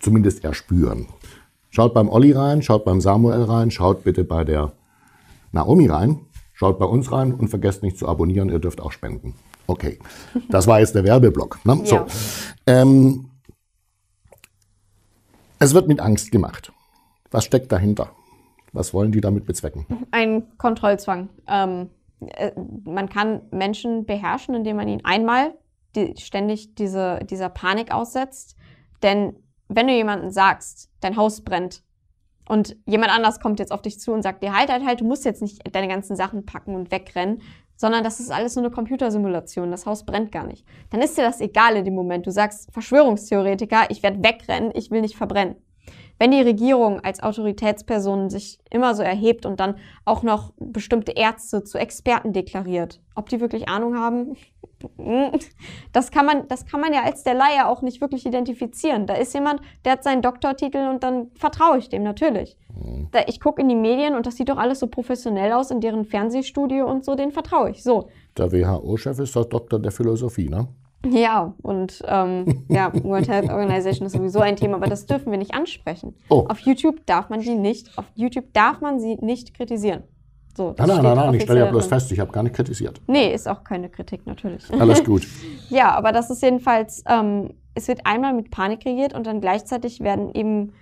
Speaker 2: zumindest erspüren. Schaut beim Olli rein, schaut beim Samuel rein, schaut bitte bei der Naomi rein, schaut bei uns rein und vergesst nicht zu abonnieren, ihr dürft auch spenden. Okay, das war jetzt der Werbeblock. Ne? So. Ja. Ähm, es wird mit Angst gemacht. Was steckt dahinter? Was wollen die damit bezwecken?
Speaker 1: Ein Kontrollzwang. Ähm äh, man kann Menschen beherrschen, indem man ihnen einmal die, ständig diese, dieser Panik aussetzt. Denn wenn du jemanden sagst, dein Haus brennt und jemand anders kommt jetzt auf dich zu und sagt dir, halt, halt, halt, du musst jetzt nicht deine ganzen Sachen packen und wegrennen, sondern das ist alles nur eine Computersimulation, das Haus brennt gar nicht. Dann ist dir das egal in dem Moment. Du sagst, Verschwörungstheoretiker, ich werde wegrennen, ich will nicht verbrennen wenn die Regierung als Autoritätsperson sich immer so erhebt und dann auch noch bestimmte Ärzte zu Experten deklariert, ob die wirklich Ahnung haben, das kann man, das kann man ja als der Laie auch nicht wirklich identifizieren. Da ist jemand, der hat seinen Doktortitel und dann vertraue ich dem natürlich. Mhm. Da, ich gucke in die Medien und das sieht doch alles so professionell aus in deren Fernsehstudio und so, den vertraue ich. So.
Speaker 2: Der WHO-Chef ist doch Doktor der Philosophie, ne?
Speaker 1: Ja, und ähm, ja, World Health Organization ist sowieso ein Thema, aber das dürfen wir nicht ansprechen. Oh. Auf YouTube darf man die nicht, auf YouTube darf man sie nicht kritisieren. So, nein, nein, nein, nein, ich stelle ja bloß fest,
Speaker 2: ich habe gar nicht kritisiert.
Speaker 1: Nee, ist auch keine Kritik natürlich. Alles gut. ja, aber das ist jedenfalls, ähm, es wird einmal mit Panik regiert und dann gleichzeitig werden eben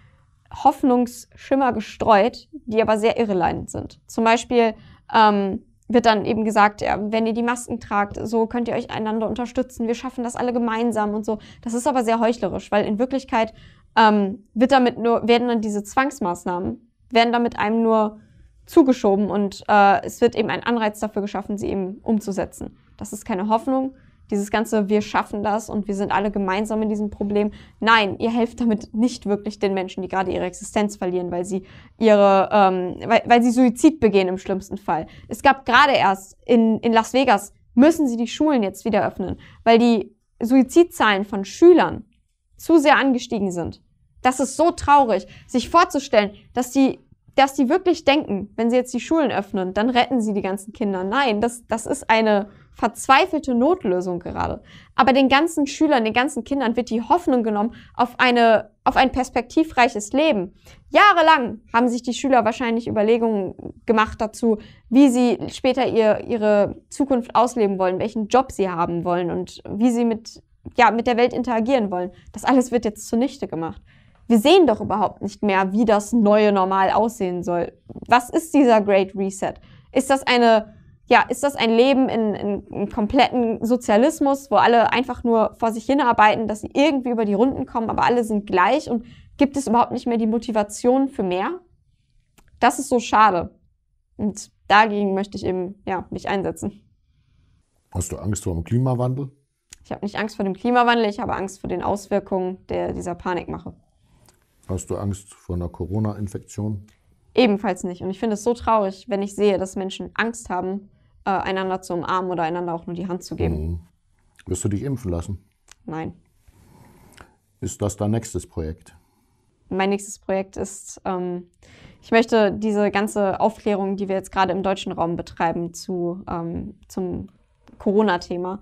Speaker 1: Hoffnungsschimmer gestreut, die aber sehr irreleitend sind. Zum Beispiel, ähm, wird dann eben gesagt, ja, wenn ihr die Masken tragt, so könnt ihr euch einander unterstützen, wir schaffen das alle gemeinsam und so. Das ist aber sehr heuchlerisch, weil in Wirklichkeit ähm, wird damit nur, werden dann diese Zwangsmaßnahmen, werden damit einem nur zugeschoben und äh, es wird eben ein Anreiz dafür geschaffen, sie eben umzusetzen. Das ist keine Hoffnung, dieses ganze wir schaffen das und wir sind alle gemeinsam in diesem Problem. Nein, ihr helft damit nicht wirklich den Menschen, die gerade ihre Existenz verlieren, weil sie ihre, ähm, weil, weil sie Suizid begehen im schlimmsten Fall. Es gab gerade erst in, in Las Vegas müssen sie die Schulen jetzt wieder öffnen, weil die Suizidzahlen von Schülern zu sehr angestiegen sind. Das ist so traurig, sich vorzustellen, dass die dass die wirklich denken, wenn sie jetzt die Schulen öffnen, dann retten sie die ganzen Kinder. Nein, das, das ist eine, verzweifelte Notlösung gerade. Aber den ganzen Schülern, den ganzen Kindern wird die Hoffnung genommen auf, eine, auf ein perspektivreiches Leben. Jahrelang haben sich die Schüler wahrscheinlich Überlegungen gemacht dazu, wie sie später ihr, ihre Zukunft ausleben wollen, welchen Job sie haben wollen und wie sie mit, ja, mit der Welt interagieren wollen. Das alles wird jetzt zunichte gemacht. Wir sehen doch überhaupt nicht mehr, wie das neue Normal aussehen soll. Was ist dieser Great Reset? Ist das eine ja, ist das ein Leben in, in, in kompletten Sozialismus, wo alle einfach nur vor sich hinarbeiten, dass sie irgendwie über die Runden kommen, aber alle sind gleich und gibt es überhaupt nicht mehr die Motivation für mehr? Das ist so schade. Und dagegen möchte ich eben ja, mich einsetzen.
Speaker 2: Hast du Angst vor dem Klimawandel?
Speaker 1: Ich habe nicht Angst vor dem Klimawandel, ich habe Angst vor den Auswirkungen der, dieser Panikmache.
Speaker 2: Hast du Angst vor einer Corona-Infektion?
Speaker 1: Ebenfalls nicht. Und ich finde es so traurig, wenn ich sehe, dass Menschen Angst haben, äh, einander zu umarmen oder einander auch nur die Hand zu geben.
Speaker 2: Mhm. Wirst du dich impfen lassen? Nein. Ist das dein nächstes Projekt?
Speaker 1: Mein nächstes Projekt ist, ähm, ich möchte diese ganze Aufklärung, die wir jetzt gerade im deutschen Raum betreiben, zu, ähm, zum Corona-Thema,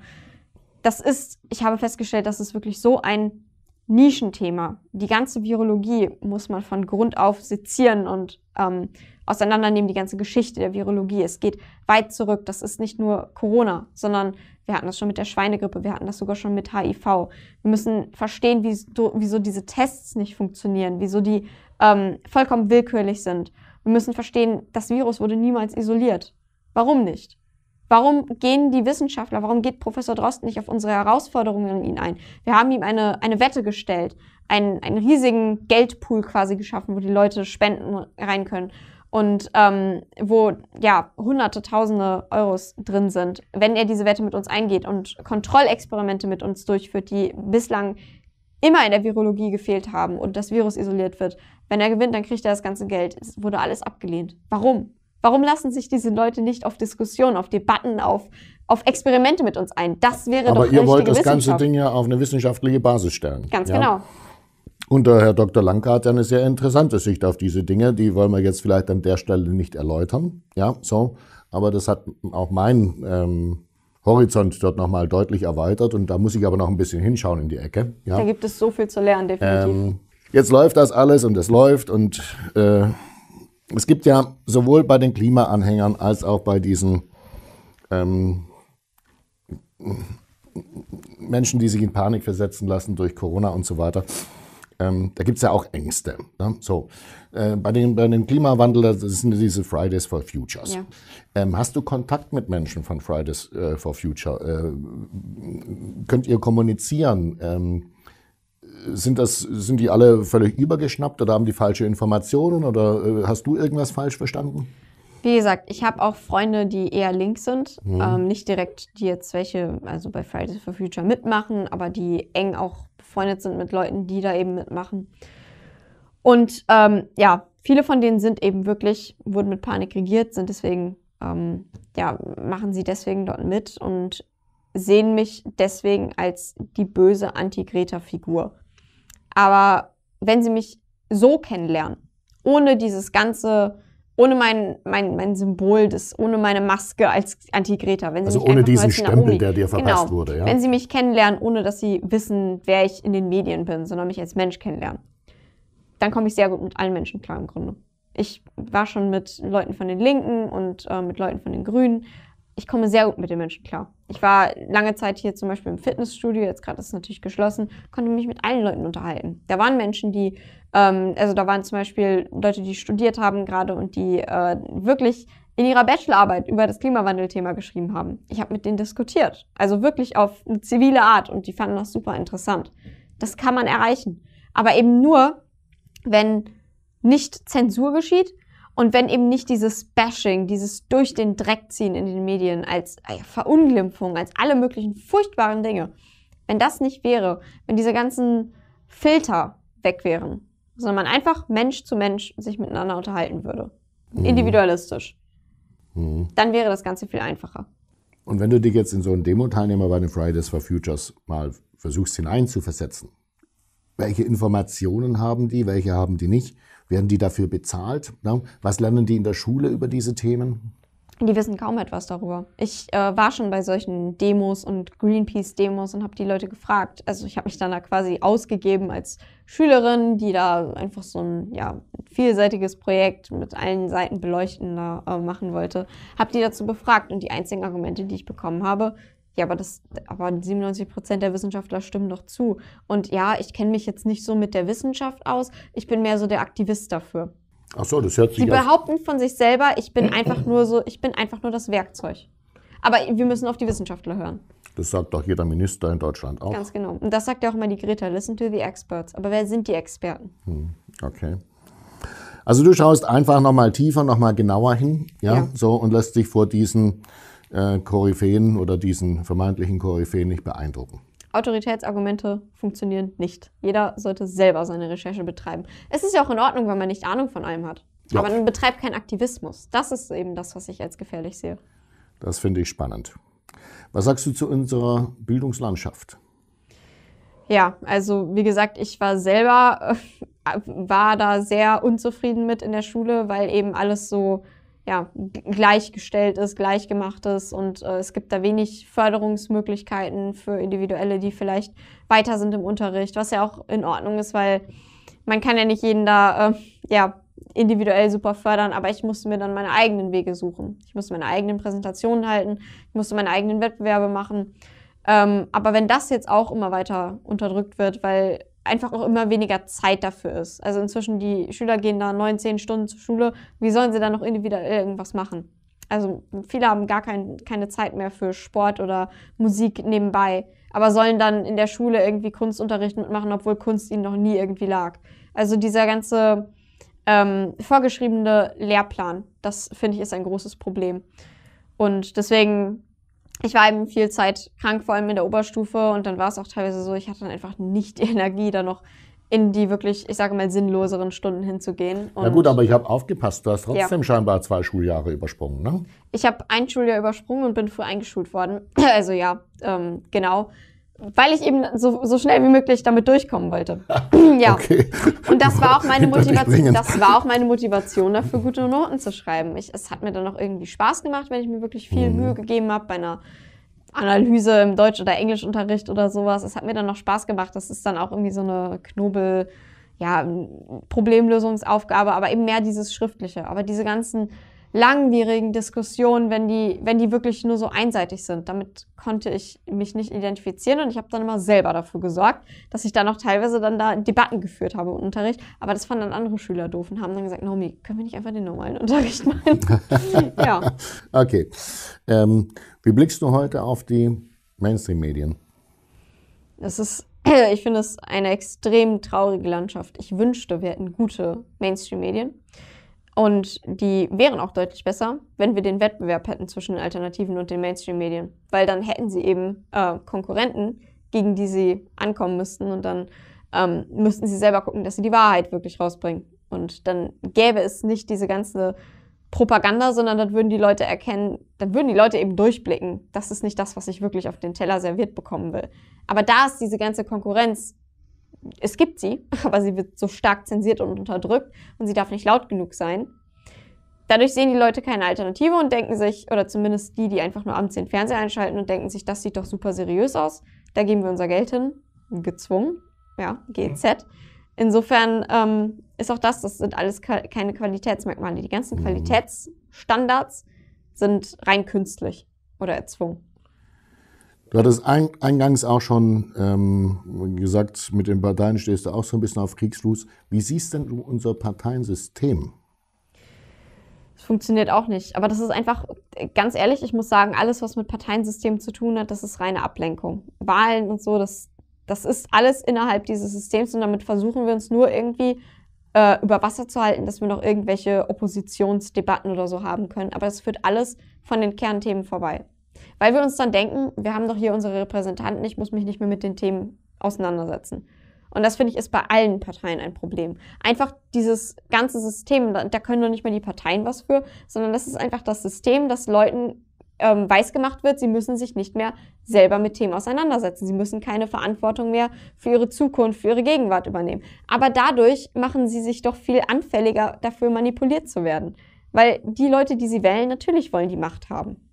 Speaker 1: das ist, ich habe festgestellt, dass es wirklich so ein Nischenthema. Die ganze Virologie muss man von Grund auf sezieren und ähm, auseinandernehmen, die ganze Geschichte der Virologie. Es geht weit zurück. Das ist nicht nur Corona, sondern wir hatten das schon mit der Schweinegrippe, wir hatten das sogar schon mit HIV. Wir müssen verstehen, wieso, diese Tests nicht funktionieren, wieso die ähm, vollkommen willkürlich sind. Wir müssen verstehen, das Virus wurde niemals isoliert. Warum nicht? Warum gehen die Wissenschaftler, warum geht Professor Drosten nicht auf unsere Herausforderungen ihn ein? Wir haben ihm eine, eine Wette gestellt, einen, einen riesigen Geldpool quasi geschaffen, wo die Leute Spenden rein können und ähm, wo ja hunderte, tausende Euros drin sind, wenn er diese Wette mit uns eingeht und Kontrollexperimente mit uns durchführt, die bislang immer in der Virologie gefehlt haben und das Virus isoliert wird. Wenn er gewinnt, dann kriegt er das ganze Geld. Es wurde alles abgelehnt. Warum? Warum lassen sich diese Leute nicht auf Diskussionen, auf Debatten, auf, auf Experimente mit uns ein? Das wäre Aber doch ihr wollt das ganze Ding
Speaker 2: ja auf eine wissenschaftliche Basis stellen. Ganz ja? genau. Und der Herr Dr. Lanke hat ja eine sehr interessante Sicht auf diese Dinge, die wollen wir jetzt vielleicht an der Stelle nicht erläutern. Ja, so. Aber das hat auch mein ähm, Horizont dort nochmal deutlich erweitert und da muss ich aber noch ein bisschen hinschauen in die Ecke. Ja? Da
Speaker 1: gibt es so viel zu lernen, definitiv.
Speaker 2: Ähm, jetzt läuft das alles und es läuft und äh, es gibt ja sowohl bei den Klimaanhängern als auch bei diesen ähm, Menschen, die sich in Panik versetzen lassen durch Corona und so weiter. Ähm, da gibt es ja auch Ängste. Ne? So, äh, bei, dem, bei dem Klimawandel, das sind diese Fridays for Futures. Ja. Ähm, hast du Kontakt mit Menschen von Fridays äh, for Future? Äh, könnt ihr kommunizieren? Ähm, sind, das, sind die alle völlig übergeschnappt oder haben die falsche Informationen oder äh, hast du irgendwas falsch verstanden?
Speaker 1: Wie gesagt, ich habe auch Freunde, die eher links sind. Mhm. Ähm, nicht direkt, die jetzt welche, also bei Fridays for Future mitmachen, aber die eng auch befreundet sind mit Leuten, die da eben mitmachen. Und ähm, ja, viele von denen sind eben wirklich, wurden mit Panik regiert, sind deswegen, ähm, ja, machen sie deswegen dort mit und sehen mich deswegen als die böse Anti-Greta-Figur. Aber wenn sie mich so kennenlernen, ohne dieses ganze, ohne mein, mein, mein Symbol, des, ohne meine Maske als Antigreta. Wenn sie also mich ohne diesen Stempel, der dir verpasst genau, wurde. Ja? Wenn sie mich kennenlernen, ohne dass sie wissen, wer ich in den Medien bin, sondern mich als Mensch kennenlernen, dann komme ich sehr gut mit allen Menschen klar im Grunde. Ich war schon mit Leuten von den Linken und äh, mit Leuten von den Grünen ich komme sehr gut mit den Menschen klar. Ich war lange Zeit hier zum Beispiel im Fitnessstudio, jetzt gerade ist es natürlich geschlossen, konnte mich mit allen Leuten unterhalten. Da waren Menschen, die, ähm, also da waren zum Beispiel Leute, die studiert haben gerade und die äh, wirklich in ihrer Bachelorarbeit über das Klimawandelthema geschrieben haben. Ich habe mit denen diskutiert, also wirklich auf eine zivile Art und die fanden das super interessant. Das kann man erreichen, aber eben nur, wenn nicht Zensur geschieht, und wenn eben nicht dieses Bashing, dieses durch den Dreck ziehen in den Medien als äh, Verunglimpfung, als alle möglichen furchtbaren Dinge, wenn das nicht wäre, wenn diese ganzen Filter weg wären, sondern man einfach Mensch zu Mensch sich miteinander unterhalten würde, mhm. individualistisch, mhm. dann wäre das Ganze viel einfacher.
Speaker 2: Und wenn du dich jetzt in so einen Demo-Teilnehmer bei den Fridays for Futures mal versuchst hineinzuversetzen, welche Informationen haben die, welche haben die nicht? Werden die dafür bezahlt? Was lernen die in der Schule über diese Themen?
Speaker 1: Die wissen kaum etwas darüber. Ich äh, war schon bei solchen Demos und Greenpeace-Demos und habe die Leute gefragt. Also ich habe mich dann da quasi ausgegeben als Schülerin, die da einfach so ein ja, vielseitiges Projekt mit allen Seiten beleuchten äh, machen wollte. Habe die dazu befragt und die einzigen Argumente, die ich bekommen habe, ja, aber das, aber 97 Prozent der Wissenschaftler stimmen doch zu. Und ja, ich kenne mich jetzt nicht so mit der Wissenschaft aus. Ich bin mehr so der Aktivist dafür.
Speaker 2: Ach so, das hört sich. Sie behaupten
Speaker 1: von sich selber, ich bin einfach nur so, ich bin einfach nur das Werkzeug. Aber wir müssen auf die Wissenschaftler hören.
Speaker 2: Das sagt doch jeder Minister in Deutschland auch. Ganz
Speaker 1: genau. Und das sagt ja auch immer die Greta. Listen to the experts. Aber wer sind die Experten?
Speaker 2: Hm, okay. Also du schaust einfach nochmal tiefer, nochmal genauer hin, ja, ja, so und lässt dich vor diesen äh, Koryphäen oder diesen vermeintlichen Koryphäen nicht beeindrucken.
Speaker 1: Autoritätsargumente funktionieren nicht. Jeder sollte selber seine Recherche betreiben. Es ist ja auch in Ordnung, wenn man nicht Ahnung von allem hat. Ja. Aber man betreibt keinen Aktivismus. Das ist eben das, was ich als gefährlich sehe.
Speaker 2: Das finde ich spannend. Was sagst du zu unserer Bildungslandschaft?
Speaker 1: Ja, also wie gesagt, ich war selber, äh, war da sehr unzufrieden mit in der Schule, weil eben alles so ja, gleichgestellt ist, gleichgemacht ist und äh, es gibt da wenig Förderungsmöglichkeiten für Individuelle, die vielleicht weiter sind im Unterricht, was ja auch in Ordnung ist, weil man kann ja nicht jeden da äh, ja, individuell super fördern, aber ich musste mir dann meine eigenen Wege suchen. Ich musste meine eigenen Präsentationen halten, ich musste meine eigenen Wettbewerbe machen. Ähm, aber wenn das jetzt auch immer weiter unterdrückt wird, weil einfach auch immer weniger Zeit dafür ist. Also inzwischen, die Schüler gehen da neun, zehn Stunden zur Schule. Wie sollen sie dann noch individuell irgendwas machen? Also viele haben gar kein, keine Zeit mehr für Sport oder Musik nebenbei, aber sollen dann in der Schule irgendwie Kunstunterricht mitmachen, obwohl Kunst ihnen noch nie irgendwie lag. Also dieser ganze ähm, vorgeschriebene Lehrplan, das finde ich ist ein großes Problem. Und deswegen ich war eben viel Zeit krank, vor allem in der Oberstufe. Und dann war es auch teilweise so, ich hatte dann einfach nicht die Energie, da noch in die wirklich, ich sage mal, sinnloseren Stunden hinzugehen. Und Na gut, aber ich
Speaker 2: habe aufgepasst. Du hast trotzdem ja. scheinbar zwei Schuljahre übersprungen, ne?
Speaker 1: Ich habe ein Schuljahr übersprungen und bin früh eingeschult worden. also ja, ähm, genau weil ich eben so, so schnell wie möglich damit durchkommen wollte. ja. Okay. Und das war auch meine Motivation. Das war auch meine Motivation dafür, gute Noten zu schreiben. Ich, es hat mir dann auch irgendwie Spaß gemacht, wenn ich mir wirklich viel mhm. Mühe gegeben habe bei einer Analyse im Deutsch- oder Englischunterricht oder sowas. Es hat mir dann noch Spaß gemacht. Das ist dann auch irgendwie so eine Knobel, ja, Problemlösungsaufgabe, aber eben mehr dieses Schriftliche. Aber diese ganzen langwierigen Diskussionen, wenn die, wenn die wirklich nur so einseitig sind. Damit konnte ich mich nicht identifizieren und ich habe dann immer selber dafür gesorgt, dass ich dann auch teilweise dann da Debatten geführt habe im Unterricht. Aber das fanden dann andere Schüler doof und haben dann gesagt, Naomi, können wir nicht einfach den normalen Unterricht machen? ja.
Speaker 2: Okay. Ähm, wie blickst du heute auf die Mainstream-Medien?
Speaker 1: Das ist ich finde es eine extrem traurige Landschaft. Ich wünschte, wir hätten gute Mainstream-Medien. Und die wären auch deutlich besser, wenn wir den Wettbewerb hätten zwischen den Alternativen und den Mainstream-Medien. Weil dann hätten sie eben äh, Konkurrenten, gegen die sie ankommen müssten. Und dann ähm, müssten sie selber gucken, dass sie die Wahrheit wirklich rausbringen. Und dann gäbe es nicht diese ganze Propaganda, sondern dann würden die Leute erkennen, dann würden die Leute eben durchblicken, das ist nicht das, was ich wirklich auf den Teller serviert bekommen will. Aber da ist diese ganze Konkurrenz es gibt sie, aber sie wird so stark zensiert und unterdrückt und sie darf nicht laut genug sein. Dadurch sehen die Leute keine Alternative und denken sich, oder zumindest die, die einfach nur abends den Fernseher einschalten und denken sich, das sieht doch super seriös aus, da geben wir unser Geld hin. Gezwungen, ja, GEZ. Insofern ähm, ist auch das, das sind alles keine Qualitätsmerkmale. Die ganzen Qualitätsstandards sind rein künstlich oder erzwungen.
Speaker 2: Du hattest ein, eingangs auch schon ähm, gesagt, mit den Parteien stehst du auch so ein bisschen auf Kriegsfuß. Wie siehst denn du unser Parteiensystem?
Speaker 1: Es funktioniert auch nicht. Aber das ist einfach, ganz ehrlich, ich muss sagen, alles, was mit Parteiensystemen zu tun hat, das ist reine Ablenkung. Wahlen und so, das, das ist alles innerhalb dieses Systems und damit versuchen wir uns nur irgendwie äh, über Wasser zu halten, dass wir noch irgendwelche Oppositionsdebatten oder so haben können. Aber das führt alles von den Kernthemen vorbei. Weil wir uns dann denken, wir haben doch hier unsere Repräsentanten, ich muss mich nicht mehr mit den Themen auseinandersetzen. Und das finde ich ist bei allen Parteien ein Problem. Einfach dieses ganze System, da, da können doch nicht mehr die Parteien was für, sondern das ist einfach das System, das Leuten ähm, weiß gemacht wird, sie müssen sich nicht mehr selber mit Themen auseinandersetzen. Sie müssen keine Verantwortung mehr für ihre Zukunft, für ihre Gegenwart übernehmen. Aber dadurch machen sie sich doch viel anfälliger dafür, manipuliert zu werden. Weil die Leute, die sie wählen, natürlich wollen die Macht haben.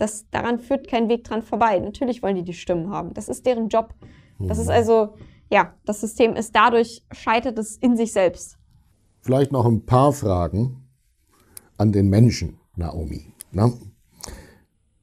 Speaker 1: Das, daran führt kein Weg dran vorbei. Natürlich wollen die die Stimmen haben. Das ist deren Job. Das ist mhm. also, ja, das System ist dadurch, scheitert es in sich selbst.
Speaker 2: Vielleicht noch ein paar Fragen an den Menschen, Naomi. Na? Ne?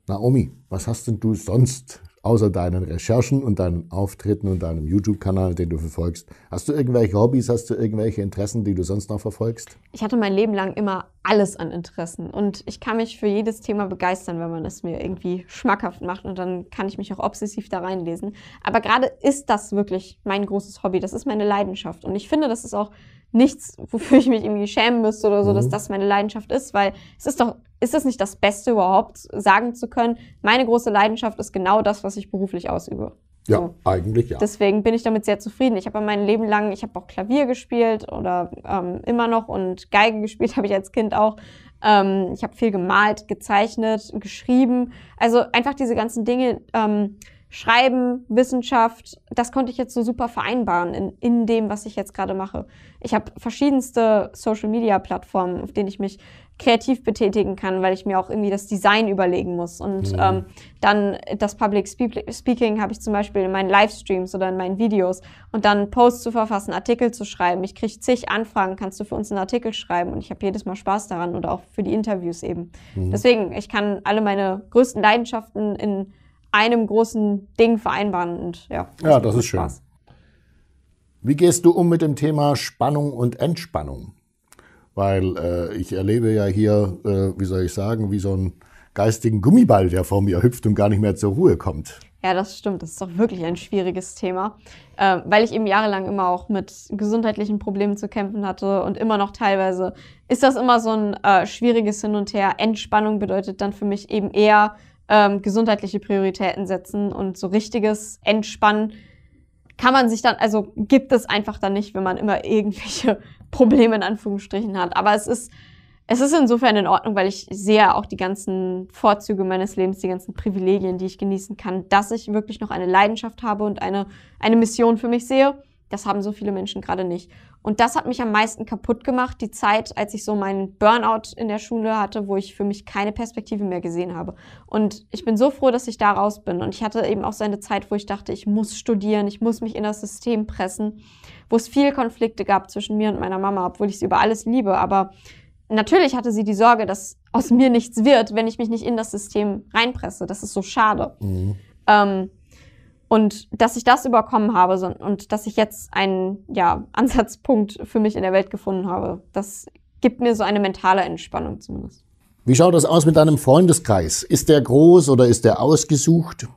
Speaker 2: Naomi, was hast denn du sonst außer deinen Recherchen und deinen Auftritten und deinem YouTube-Kanal, den du verfolgst? Hast du irgendwelche Hobbys, hast du irgendwelche Interessen, die du sonst noch verfolgst?
Speaker 1: Ich hatte mein Leben lang immer alles an Interessen und ich kann mich für jedes Thema begeistern, wenn man es mir irgendwie schmackhaft macht und dann kann ich mich auch obsessiv da reinlesen. Aber gerade ist das wirklich mein großes Hobby, das ist meine Leidenschaft und ich finde, das ist auch nichts, wofür ich mich irgendwie schämen müsste oder so, mhm. dass das meine Leidenschaft ist, weil es ist doch ist es nicht das Beste überhaupt, sagen zu können, meine große Leidenschaft ist genau das, was ich beruflich ausübe?
Speaker 2: Ja, so. eigentlich ja.
Speaker 1: Deswegen bin ich damit sehr zufrieden. Ich habe mein Leben lang, ich habe auch Klavier gespielt oder ähm, immer noch und Geigen gespielt habe ich als Kind auch. Ähm, ich habe viel gemalt, gezeichnet, geschrieben. Also einfach diese ganzen Dinge, ähm, Schreiben, Wissenschaft, das konnte ich jetzt so super vereinbaren in, in dem, was ich jetzt gerade mache. Ich habe verschiedenste Social-Media-Plattformen, auf denen ich mich kreativ betätigen kann, weil ich mir auch irgendwie das Design überlegen muss. Und mhm. ähm, dann das Public Speaking habe ich zum Beispiel in meinen Livestreams oder in meinen Videos. Und dann Posts zu verfassen, Artikel zu schreiben. Ich kriege zig Anfragen, kannst du für uns einen Artikel schreiben? Und ich habe jedes Mal Spaß daran oder auch für die Interviews eben. Mhm. Deswegen, ich kann alle meine größten Leidenschaften in einem großen Ding vereinbaren. Und ja,
Speaker 2: das ja das ist schön. Wie gehst du um mit dem Thema Spannung und Entspannung? weil äh, ich erlebe ja hier, äh, wie soll ich sagen, wie so einen geistigen Gummiball, der vor mir hüpft und gar nicht mehr zur Ruhe kommt.
Speaker 1: Ja, das stimmt. Das ist doch wirklich ein schwieriges Thema, äh, weil ich eben jahrelang immer auch mit gesundheitlichen Problemen zu kämpfen hatte und immer noch teilweise ist das immer so ein äh, schwieriges Hin und Her. Entspannung bedeutet dann für mich eben eher ähm, gesundheitliche Prioritäten setzen und so richtiges Entspannen kann man sich dann, also gibt es einfach dann nicht, wenn man immer irgendwelche Problem in Anführungsstrichen hat. Aber es ist, es ist insofern in Ordnung, weil ich sehe auch die ganzen Vorzüge meines Lebens, die ganzen Privilegien, die ich genießen kann, dass ich wirklich noch eine Leidenschaft habe und eine, eine Mission für mich sehe das haben so viele Menschen gerade nicht. Und das hat mich am meisten kaputt gemacht, die Zeit, als ich so meinen Burnout in der Schule hatte, wo ich für mich keine Perspektive mehr gesehen habe. Und ich bin so froh, dass ich da raus bin. Und ich hatte eben auch so eine Zeit, wo ich dachte, ich muss studieren, ich muss mich in das System pressen, wo es viele Konflikte gab zwischen mir und meiner Mama, obwohl ich sie über alles liebe. Aber natürlich hatte sie die Sorge, dass aus mir nichts wird, wenn ich mich nicht in das System reinpresse. Das ist so schade. Mhm. Ähm, und dass ich das überkommen habe und dass ich jetzt einen ja, Ansatzpunkt für mich in der Welt gefunden habe, das gibt mir so eine mentale Entspannung zumindest.
Speaker 2: Wie schaut das aus mit deinem Freundeskreis? Ist der groß oder ist der ausgesucht?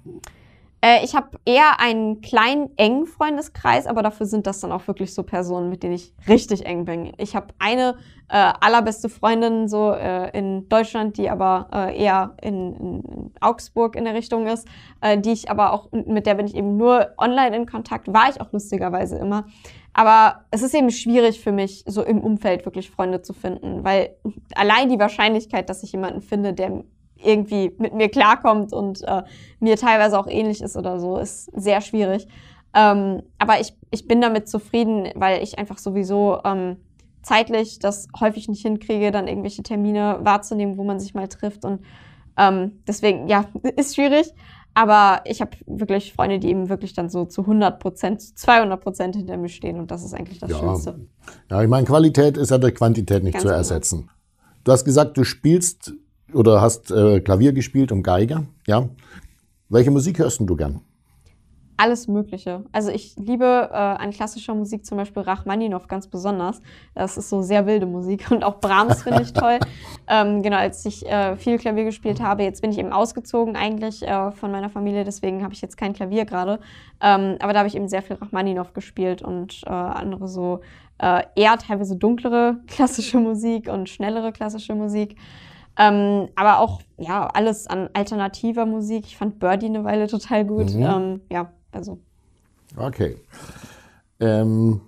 Speaker 1: Äh, ich habe eher einen kleinen, engen Freundeskreis, aber dafür sind das dann auch wirklich so Personen, mit denen ich richtig eng bin. Ich habe eine äh, allerbeste Freundin so äh, in Deutschland, die aber äh, eher in, in, Augsburg in der Richtung ist, äh, die ich aber auch, mit der bin ich eben nur online in Kontakt, war ich auch lustigerweise immer. Aber es ist eben schwierig für mich, so im Umfeld wirklich Freunde zu finden, weil allein die Wahrscheinlichkeit, dass ich jemanden finde, der irgendwie mit mir klarkommt und äh, mir teilweise auch ähnlich ist oder so, ist sehr schwierig. Ähm, aber ich, ich bin damit zufrieden, weil ich einfach sowieso ähm, zeitlich das häufig nicht hinkriege, dann irgendwelche Termine wahrzunehmen, wo man sich mal trifft. Und ähm, deswegen, ja, ist schwierig. Aber ich habe wirklich Freunde, die eben wirklich dann so zu 100 Prozent, zu 200 Prozent hinter mir stehen. Und das ist eigentlich das ja. Schönste.
Speaker 2: Ja, ich meine, Qualität ist ja durch Quantität nicht Ganz zu genau. ersetzen. Genau. Du hast gesagt, du spielst oder hast äh, Klavier gespielt und Geiger. ja. Welche Musik hörst du gern?
Speaker 1: Alles Mögliche. Also ich liebe äh, an klassischer Musik zum Beispiel Rachmaninov ganz besonders. Das ist so sehr wilde Musik und auch Brahms finde ich toll. Ähm, genau, als ich äh, viel Klavier gespielt habe, jetzt bin ich eben ausgezogen eigentlich äh, von meiner Familie, deswegen habe ich jetzt kein Klavier gerade. Ähm, aber da habe ich eben sehr viel Rachmaninov gespielt und äh, andere so äh, eher teilweise dunklere klassische Musik und schnellere klassische Musik. Ähm, aber auch, ja, alles an alternativer Musik. Ich fand Birdie eine Weile total gut. Mhm. Ähm, ja, also.
Speaker 2: Okay. Ähm,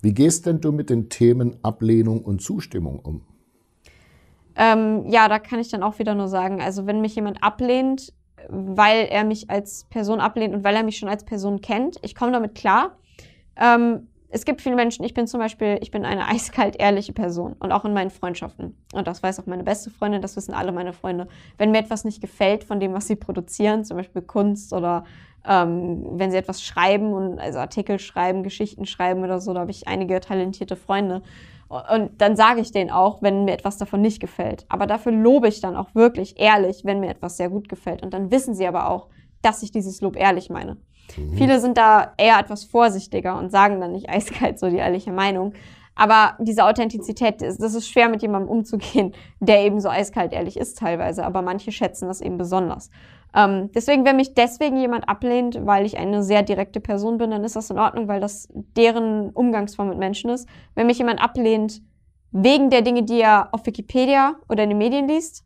Speaker 2: wie gehst denn du mit den Themen Ablehnung und Zustimmung um?
Speaker 1: Ähm, ja, da kann ich dann auch wieder nur sagen, also wenn mich jemand ablehnt, weil er mich als Person ablehnt und weil er mich schon als Person kennt, ich komme damit klar. Ähm, es gibt viele Menschen, ich bin zum Beispiel, ich bin eine eiskalt ehrliche Person und auch in meinen Freundschaften. Und das weiß auch meine beste Freundin, das wissen alle meine Freunde. Wenn mir etwas nicht gefällt von dem, was sie produzieren, zum Beispiel Kunst oder ähm, wenn sie etwas schreiben und also Artikel schreiben, Geschichten schreiben oder so, da habe ich einige talentierte Freunde. Und dann sage ich denen auch, wenn mir etwas davon nicht gefällt. Aber dafür lobe ich dann auch wirklich ehrlich, wenn mir etwas sehr gut gefällt. Und dann wissen sie aber auch, dass ich dieses Lob ehrlich meine. Mhm. Viele sind da eher etwas vorsichtiger und sagen dann nicht eiskalt so die ehrliche Meinung. Aber diese Authentizität, das ist schwer mit jemandem umzugehen, der eben so eiskalt ehrlich ist teilweise. Aber manche schätzen das eben besonders. Ähm, deswegen, wenn mich deswegen jemand ablehnt, weil ich eine sehr direkte Person bin, dann ist das in Ordnung, weil das deren Umgangsform mit Menschen ist. Wenn mich jemand ablehnt wegen der Dinge, die er auf Wikipedia oder in den Medien liest,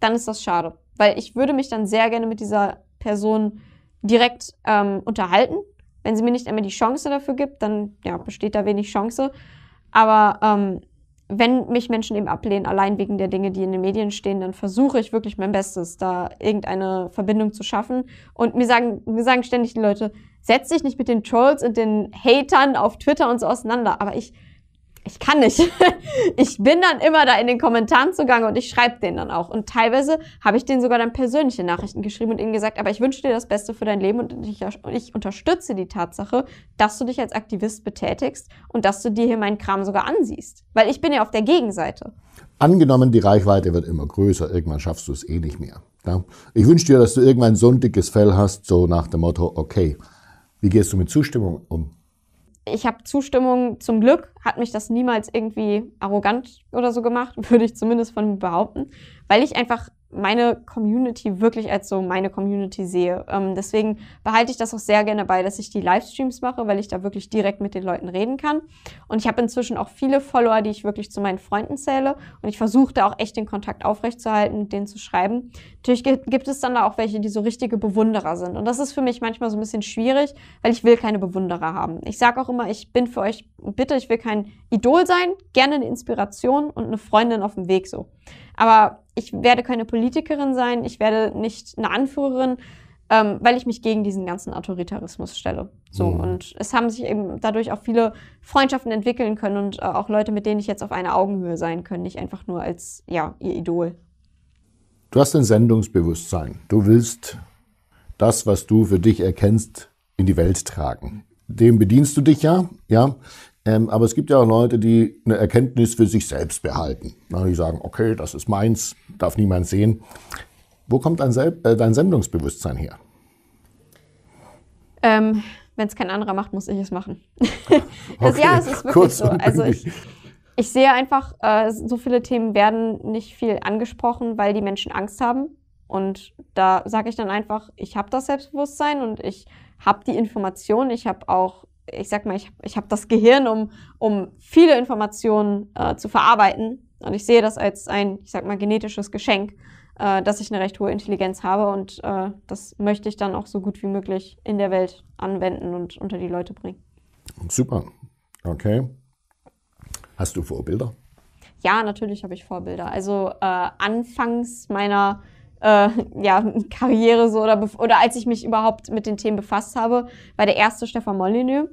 Speaker 1: dann ist das schade. Weil ich würde mich dann sehr gerne mit dieser Person direkt ähm, unterhalten. Wenn sie mir nicht einmal die Chance dafür gibt, dann ja, besteht da wenig Chance. Aber ähm, wenn mich Menschen eben ablehnen, allein wegen der Dinge, die in den Medien stehen, dann versuche ich wirklich mein Bestes, da irgendeine Verbindung zu schaffen. Und mir sagen, mir sagen ständig die Leute, setz dich nicht mit den Trolls und den Hatern auf Twitter und so auseinander. Aber ich ich kann nicht. Ich bin dann immer da in den Kommentaren zugange und ich schreibe denen dann auch. Und teilweise habe ich denen sogar dann persönliche Nachrichten geschrieben und ihnen gesagt, aber ich wünsche dir das Beste für dein Leben und ich, ich unterstütze die Tatsache, dass du dich als Aktivist betätigst und dass du dir hier meinen Kram sogar ansiehst. Weil ich bin ja auf der Gegenseite.
Speaker 2: Angenommen, die Reichweite wird immer größer, irgendwann schaffst du es eh nicht mehr. Ja? Ich wünsche dir, dass du irgendwann so ein dickes Fell hast, so nach dem Motto, okay, wie gehst du mit Zustimmung um?
Speaker 1: ich habe Zustimmung, zum Glück hat mich das niemals irgendwie arrogant oder so gemacht, würde ich zumindest von mir behaupten, weil ich einfach meine Community wirklich als so meine Community sehe. Ähm, deswegen behalte ich das auch sehr gerne bei, dass ich die Livestreams mache, weil ich da wirklich direkt mit den Leuten reden kann. Und ich habe inzwischen auch viele Follower, die ich wirklich zu meinen Freunden zähle. Und ich versuche da auch echt den Kontakt aufrechtzuerhalten, mit denen zu schreiben. Natürlich gibt es dann da auch welche, die so richtige Bewunderer sind. Und das ist für mich manchmal so ein bisschen schwierig, weil ich will keine Bewunderer haben. Ich sage auch immer, ich bin für euch, bitte, ich will kein Idol sein, gerne eine Inspiration und eine Freundin auf dem Weg so. Aber ich werde keine Politikerin sein, ich werde nicht eine Anführerin, ähm, weil ich mich gegen diesen ganzen Autoritarismus stelle. So mhm. und es haben sich eben dadurch auch viele Freundschaften entwickeln können und äh, auch Leute, mit denen ich jetzt auf einer Augenhöhe sein kann, nicht einfach nur als ja ihr Idol.
Speaker 2: Du hast ein Sendungsbewusstsein. Du willst das, was du für dich erkennst, in die Welt tragen. Dem bedienst du dich ja, ja. Ähm, aber es gibt ja auch Leute, die eine Erkenntnis für sich selbst behalten. Na, die sagen, okay, das ist meins, darf niemand sehen. Wo kommt dein, Sel äh, dein Sendungsbewusstsein her?
Speaker 1: Ähm, Wenn es kein anderer macht, muss ich es machen. das, okay. Also, ja, es ist wirklich Kurz so. Also ich, ich sehe einfach, äh, so viele Themen werden nicht viel angesprochen, weil die Menschen Angst haben. Und da sage ich dann einfach, ich habe das Selbstbewusstsein und ich habe die Information, ich habe auch ich sag mal, ich, ich habe das Gehirn, um, um viele Informationen äh, zu verarbeiten. Und ich sehe das als ein, ich sag mal, genetisches Geschenk, äh, dass ich eine recht hohe Intelligenz habe. Und äh, das möchte ich dann auch so gut wie möglich in der Welt anwenden und unter die Leute bringen.
Speaker 2: Super. Okay. Hast du Vorbilder?
Speaker 1: Ja, natürlich habe ich Vorbilder. Also äh, anfangs meiner äh, ja, Karriere so oder, oder als ich mich überhaupt mit den Themen befasst habe, war der erste Stefan Molyneux,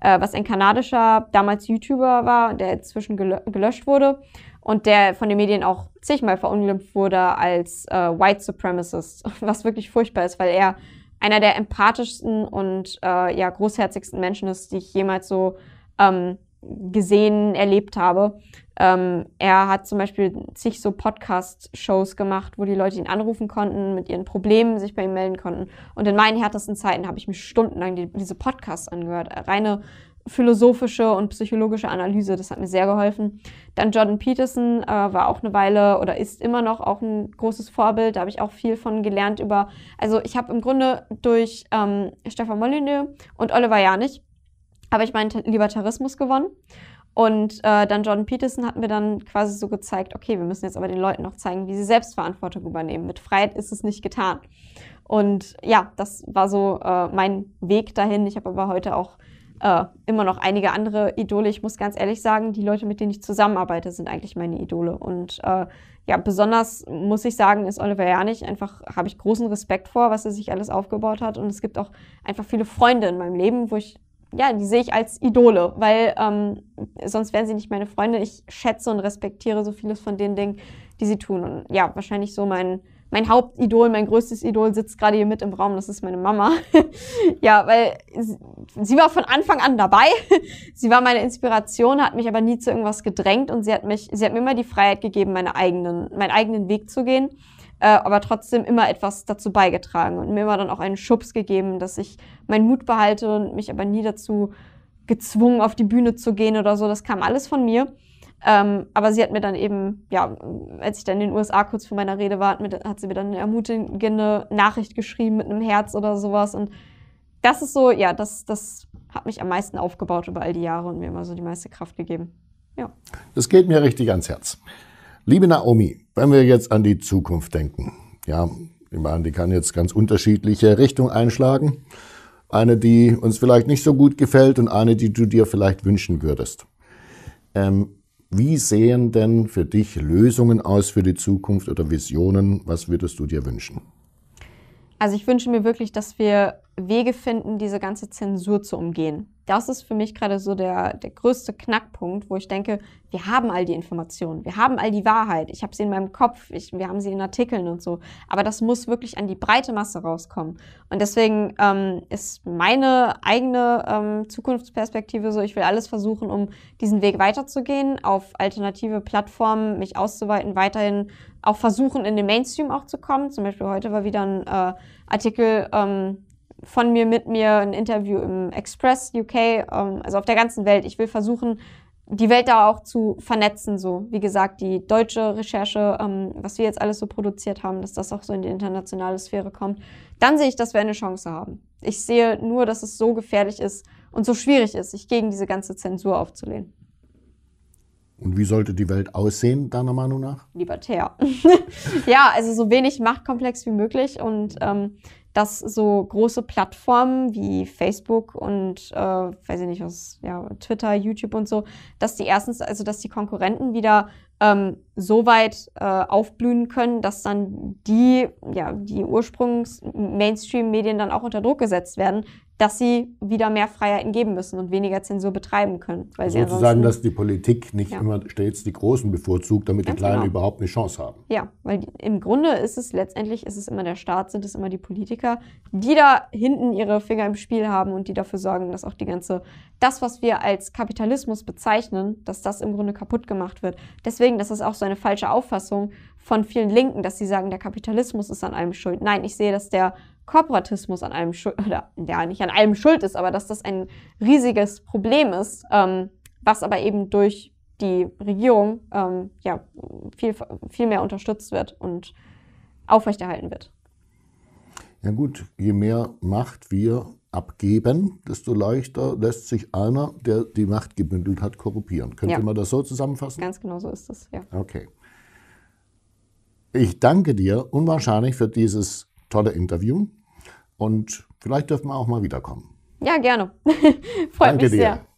Speaker 1: äh, was ein kanadischer, damals YouTuber war, der inzwischen gelöscht wurde und der von den Medien auch zigmal verunglimpft wurde als äh, White Supremacist, was wirklich furchtbar ist, weil er einer der empathischsten und äh, ja, großherzigsten Menschen ist, die ich jemals so ähm, gesehen, erlebt habe. Ähm, er hat zum Beispiel zig so Podcast-Shows gemacht, wo die Leute ihn anrufen konnten, mit ihren Problemen sich bei ihm melden konnten. Und in meinen härtesten Zeiten habe ich mir stundenlang die, diese Podcasts angehört. Reine philosophische und psychologische Analyse, das hat mir sehr geholfen. Dann Jordan Peterson äh, war auch eine Weile oder ist immer noch auch ein großes Vorbild, da habe ich auch viel von gelernt über, also ich habe im Grunde durch ähm, Stefan Molyneux und Oliver Janich habe ich meinen Libertarismus gewonnen. Und äh, dann Jordan Peterson hat mir dann quasi so gezeigt, okay, wir müssen jetzt aber den Leuten noch zeigen, wie sie Selbstverantwortung übernehmen. Mit Freiheit ist es nicht getan. Und ja, das war so äh, mein Weg dahin. Ich habe aber heute auch äh, immer noch einige andere Idole. Ich muss ganz ehrlich sagen, die Leute, mit denen ich zusammenarbeite, sind eigentlich meine Idole. Und äh, ja, besonders muss ich sagen, ist Oliver Janich einfach, habe ich großen Respekt vor, was er sich alles aufgebaut hat. Und es gibt auch einfach viele Freunde in meinem Leben, wo ich ja, die sehe ich als Idole, weil ähm, sonst wären sie nicht meine Freunde. Ich schätze und respektiere so vieles von den Dingen, die sie tun. Und ja, wahrscheinlich so mein, mein Hauptidol, mein größtes Idol sitzt gerade hier mit im Raum, das ist meine Mama. ja, weil sie, sie war von Anfang an dabei. sie war meine Inspiration, hat mich aber nie zu irgendwas gedrängt und sie hat mich, sie hat mir immer die Freiheit gegeben, meine eigenen, meinen eigenen Weg zu gehen äh, aber trotzdem immer etwas dazu beigetragen und mir immer dann auch einen Schubs gegeben, dass ich meinen Mut behalte und mich aber nie dazu gezwungen, auf die Bühne zu gehen oder so. Das kam alles von mir. Ähm, aber sie hat mir dann eben, ja, als ich dann in den USA kurz vor meiner Rede war, hat, mir, hat sie mir dann eine ermutigende Nachricht geschrieben mit einem Herz oder sowas. Und das ist so, ja, das, das hat mich am meisten aufgebaut über all die Jahre und mir immer so die meiste Kraft gegeben. Ja.
Speaker 2: Das geht mir richtig ans Herz. Liebe Naomi, wenn wir jetzt an die Zukunft denken, ja, ich meine, die kann jetzt ganz unterschiedliche Richtungen einschlagen. Eine, die uns vielleicht nicht so gut gefällt und eine, die du dir vielleicht wünschen würdest. Ähm, wie sehen denn für dich Lösungen aus für die Zukunft oder Visionen? Was würdest du dir wünschen?
Speaker 1: Also ich wünsche mir wirklich, dass wir Wege finden, diese ganze Zensur zu umgehen das ist für mich gerade so der, der größte Knackpunkt, wo ich denke, wir haben all die Informationen, wir haben all die Wahrheit, ich habe sie in meinem Kopf, ich, wir haben sie in Artikeln und so, aber das muss wirklich an die breite Masse rauskommen. Und deswegen ähm, ist meine eigene ähm, Zukunftsperspektive so, ich will alles versuchen, um diesen Weg weiterzugehen, auf alternative Plattformen mich auszuweiten, weiterhin auch versuchen, in den Mainstream auch zu kommen. Zum Beispiel heute war wieder ein äh, Artikel, ähm, von mir mit mir ein Interview im Express UK, ähm, also auf der ganzen Welt. Ich will versuchen, die Welt da auch zu vernetzen, so wie gesagt, die deutsche Recherche, ähm, was wir jetzt alles so produziert haben, dass das auch so in die internationale Sphäre kommt, dann sehe ich, dass wir eine Chance haben. Ich sehe nur, dass es so gefährlich ist und so schwierig ist, sich gegen diese ganze Zensur aufzulehnen.
Speaker 2: Und wie sollte die Welt aussehen, deiner Meinung nach?
Speaker 1: Libertär. ja, also so wenig Machtkomplex wie möglich und ähm, dass so große Plattformen wie Facebook und äh, weiß ich nicht was, ja, Twitter, YouTube und so, dass die erstens, also dass die Konkurrenten wieder ähm, so weit äh, aufblühen können, dass dann die, ja, die Ursprungs-Mainstream-Medien dann auch unter Druck gesetzt werden, dass sie wieder mehr Freiheiten geben müssen und weniger Zensur betreiben können. Weil sie sozusagen, dass
Speaker 2: die Politik nicht ja. immer stets die Großen bevorzugt, damit Ganz die Kleinen genau. überhaupt eine Chance haben.
Speaker 1: Ja, weil im Grunde ist es letztendlich, ist es immer der Staat, sind es immer die Politiker, die da hinten ihre Finger im Spiel haben und die dafür sorgen, dass auch die ganze, das, was wir als Kapitalismus bezeichnen, dass das im Grunde kaputt gemacht wird. Deswegen, das ist auch so eine falsche Auffassung von vielen Linken, dass sie sagen, der Kapitalismus ist an allem schuld. Nein, ich sehe, dass der Korporatismus an einem Schuld, oder der nicht an allem schuld ist, aber dass das ein riesiges Problem ist, ähm, was aber eben durch die Regierung ähm, ja, viel, viel mehr unterstützt wird und aufrechterhalten wird.
Speaker 2: Ja gut, je mehr Macht wir abgeben, desto leichter lässt sich einer, der die Macht gebündelt hat, korrupieren. Könnte ja. man das so
Speaker 1: zusammenfassen? Ganz genau so ist es, ja.
Speaker 2: Okay. Ich danke dir unwahrscheinlich für dieses tolle Interview und vielleicht dürfen wir auch mal wiederkommen.
Speaker 1: Ja, gerne. Freut Danke mich sehr. Dir.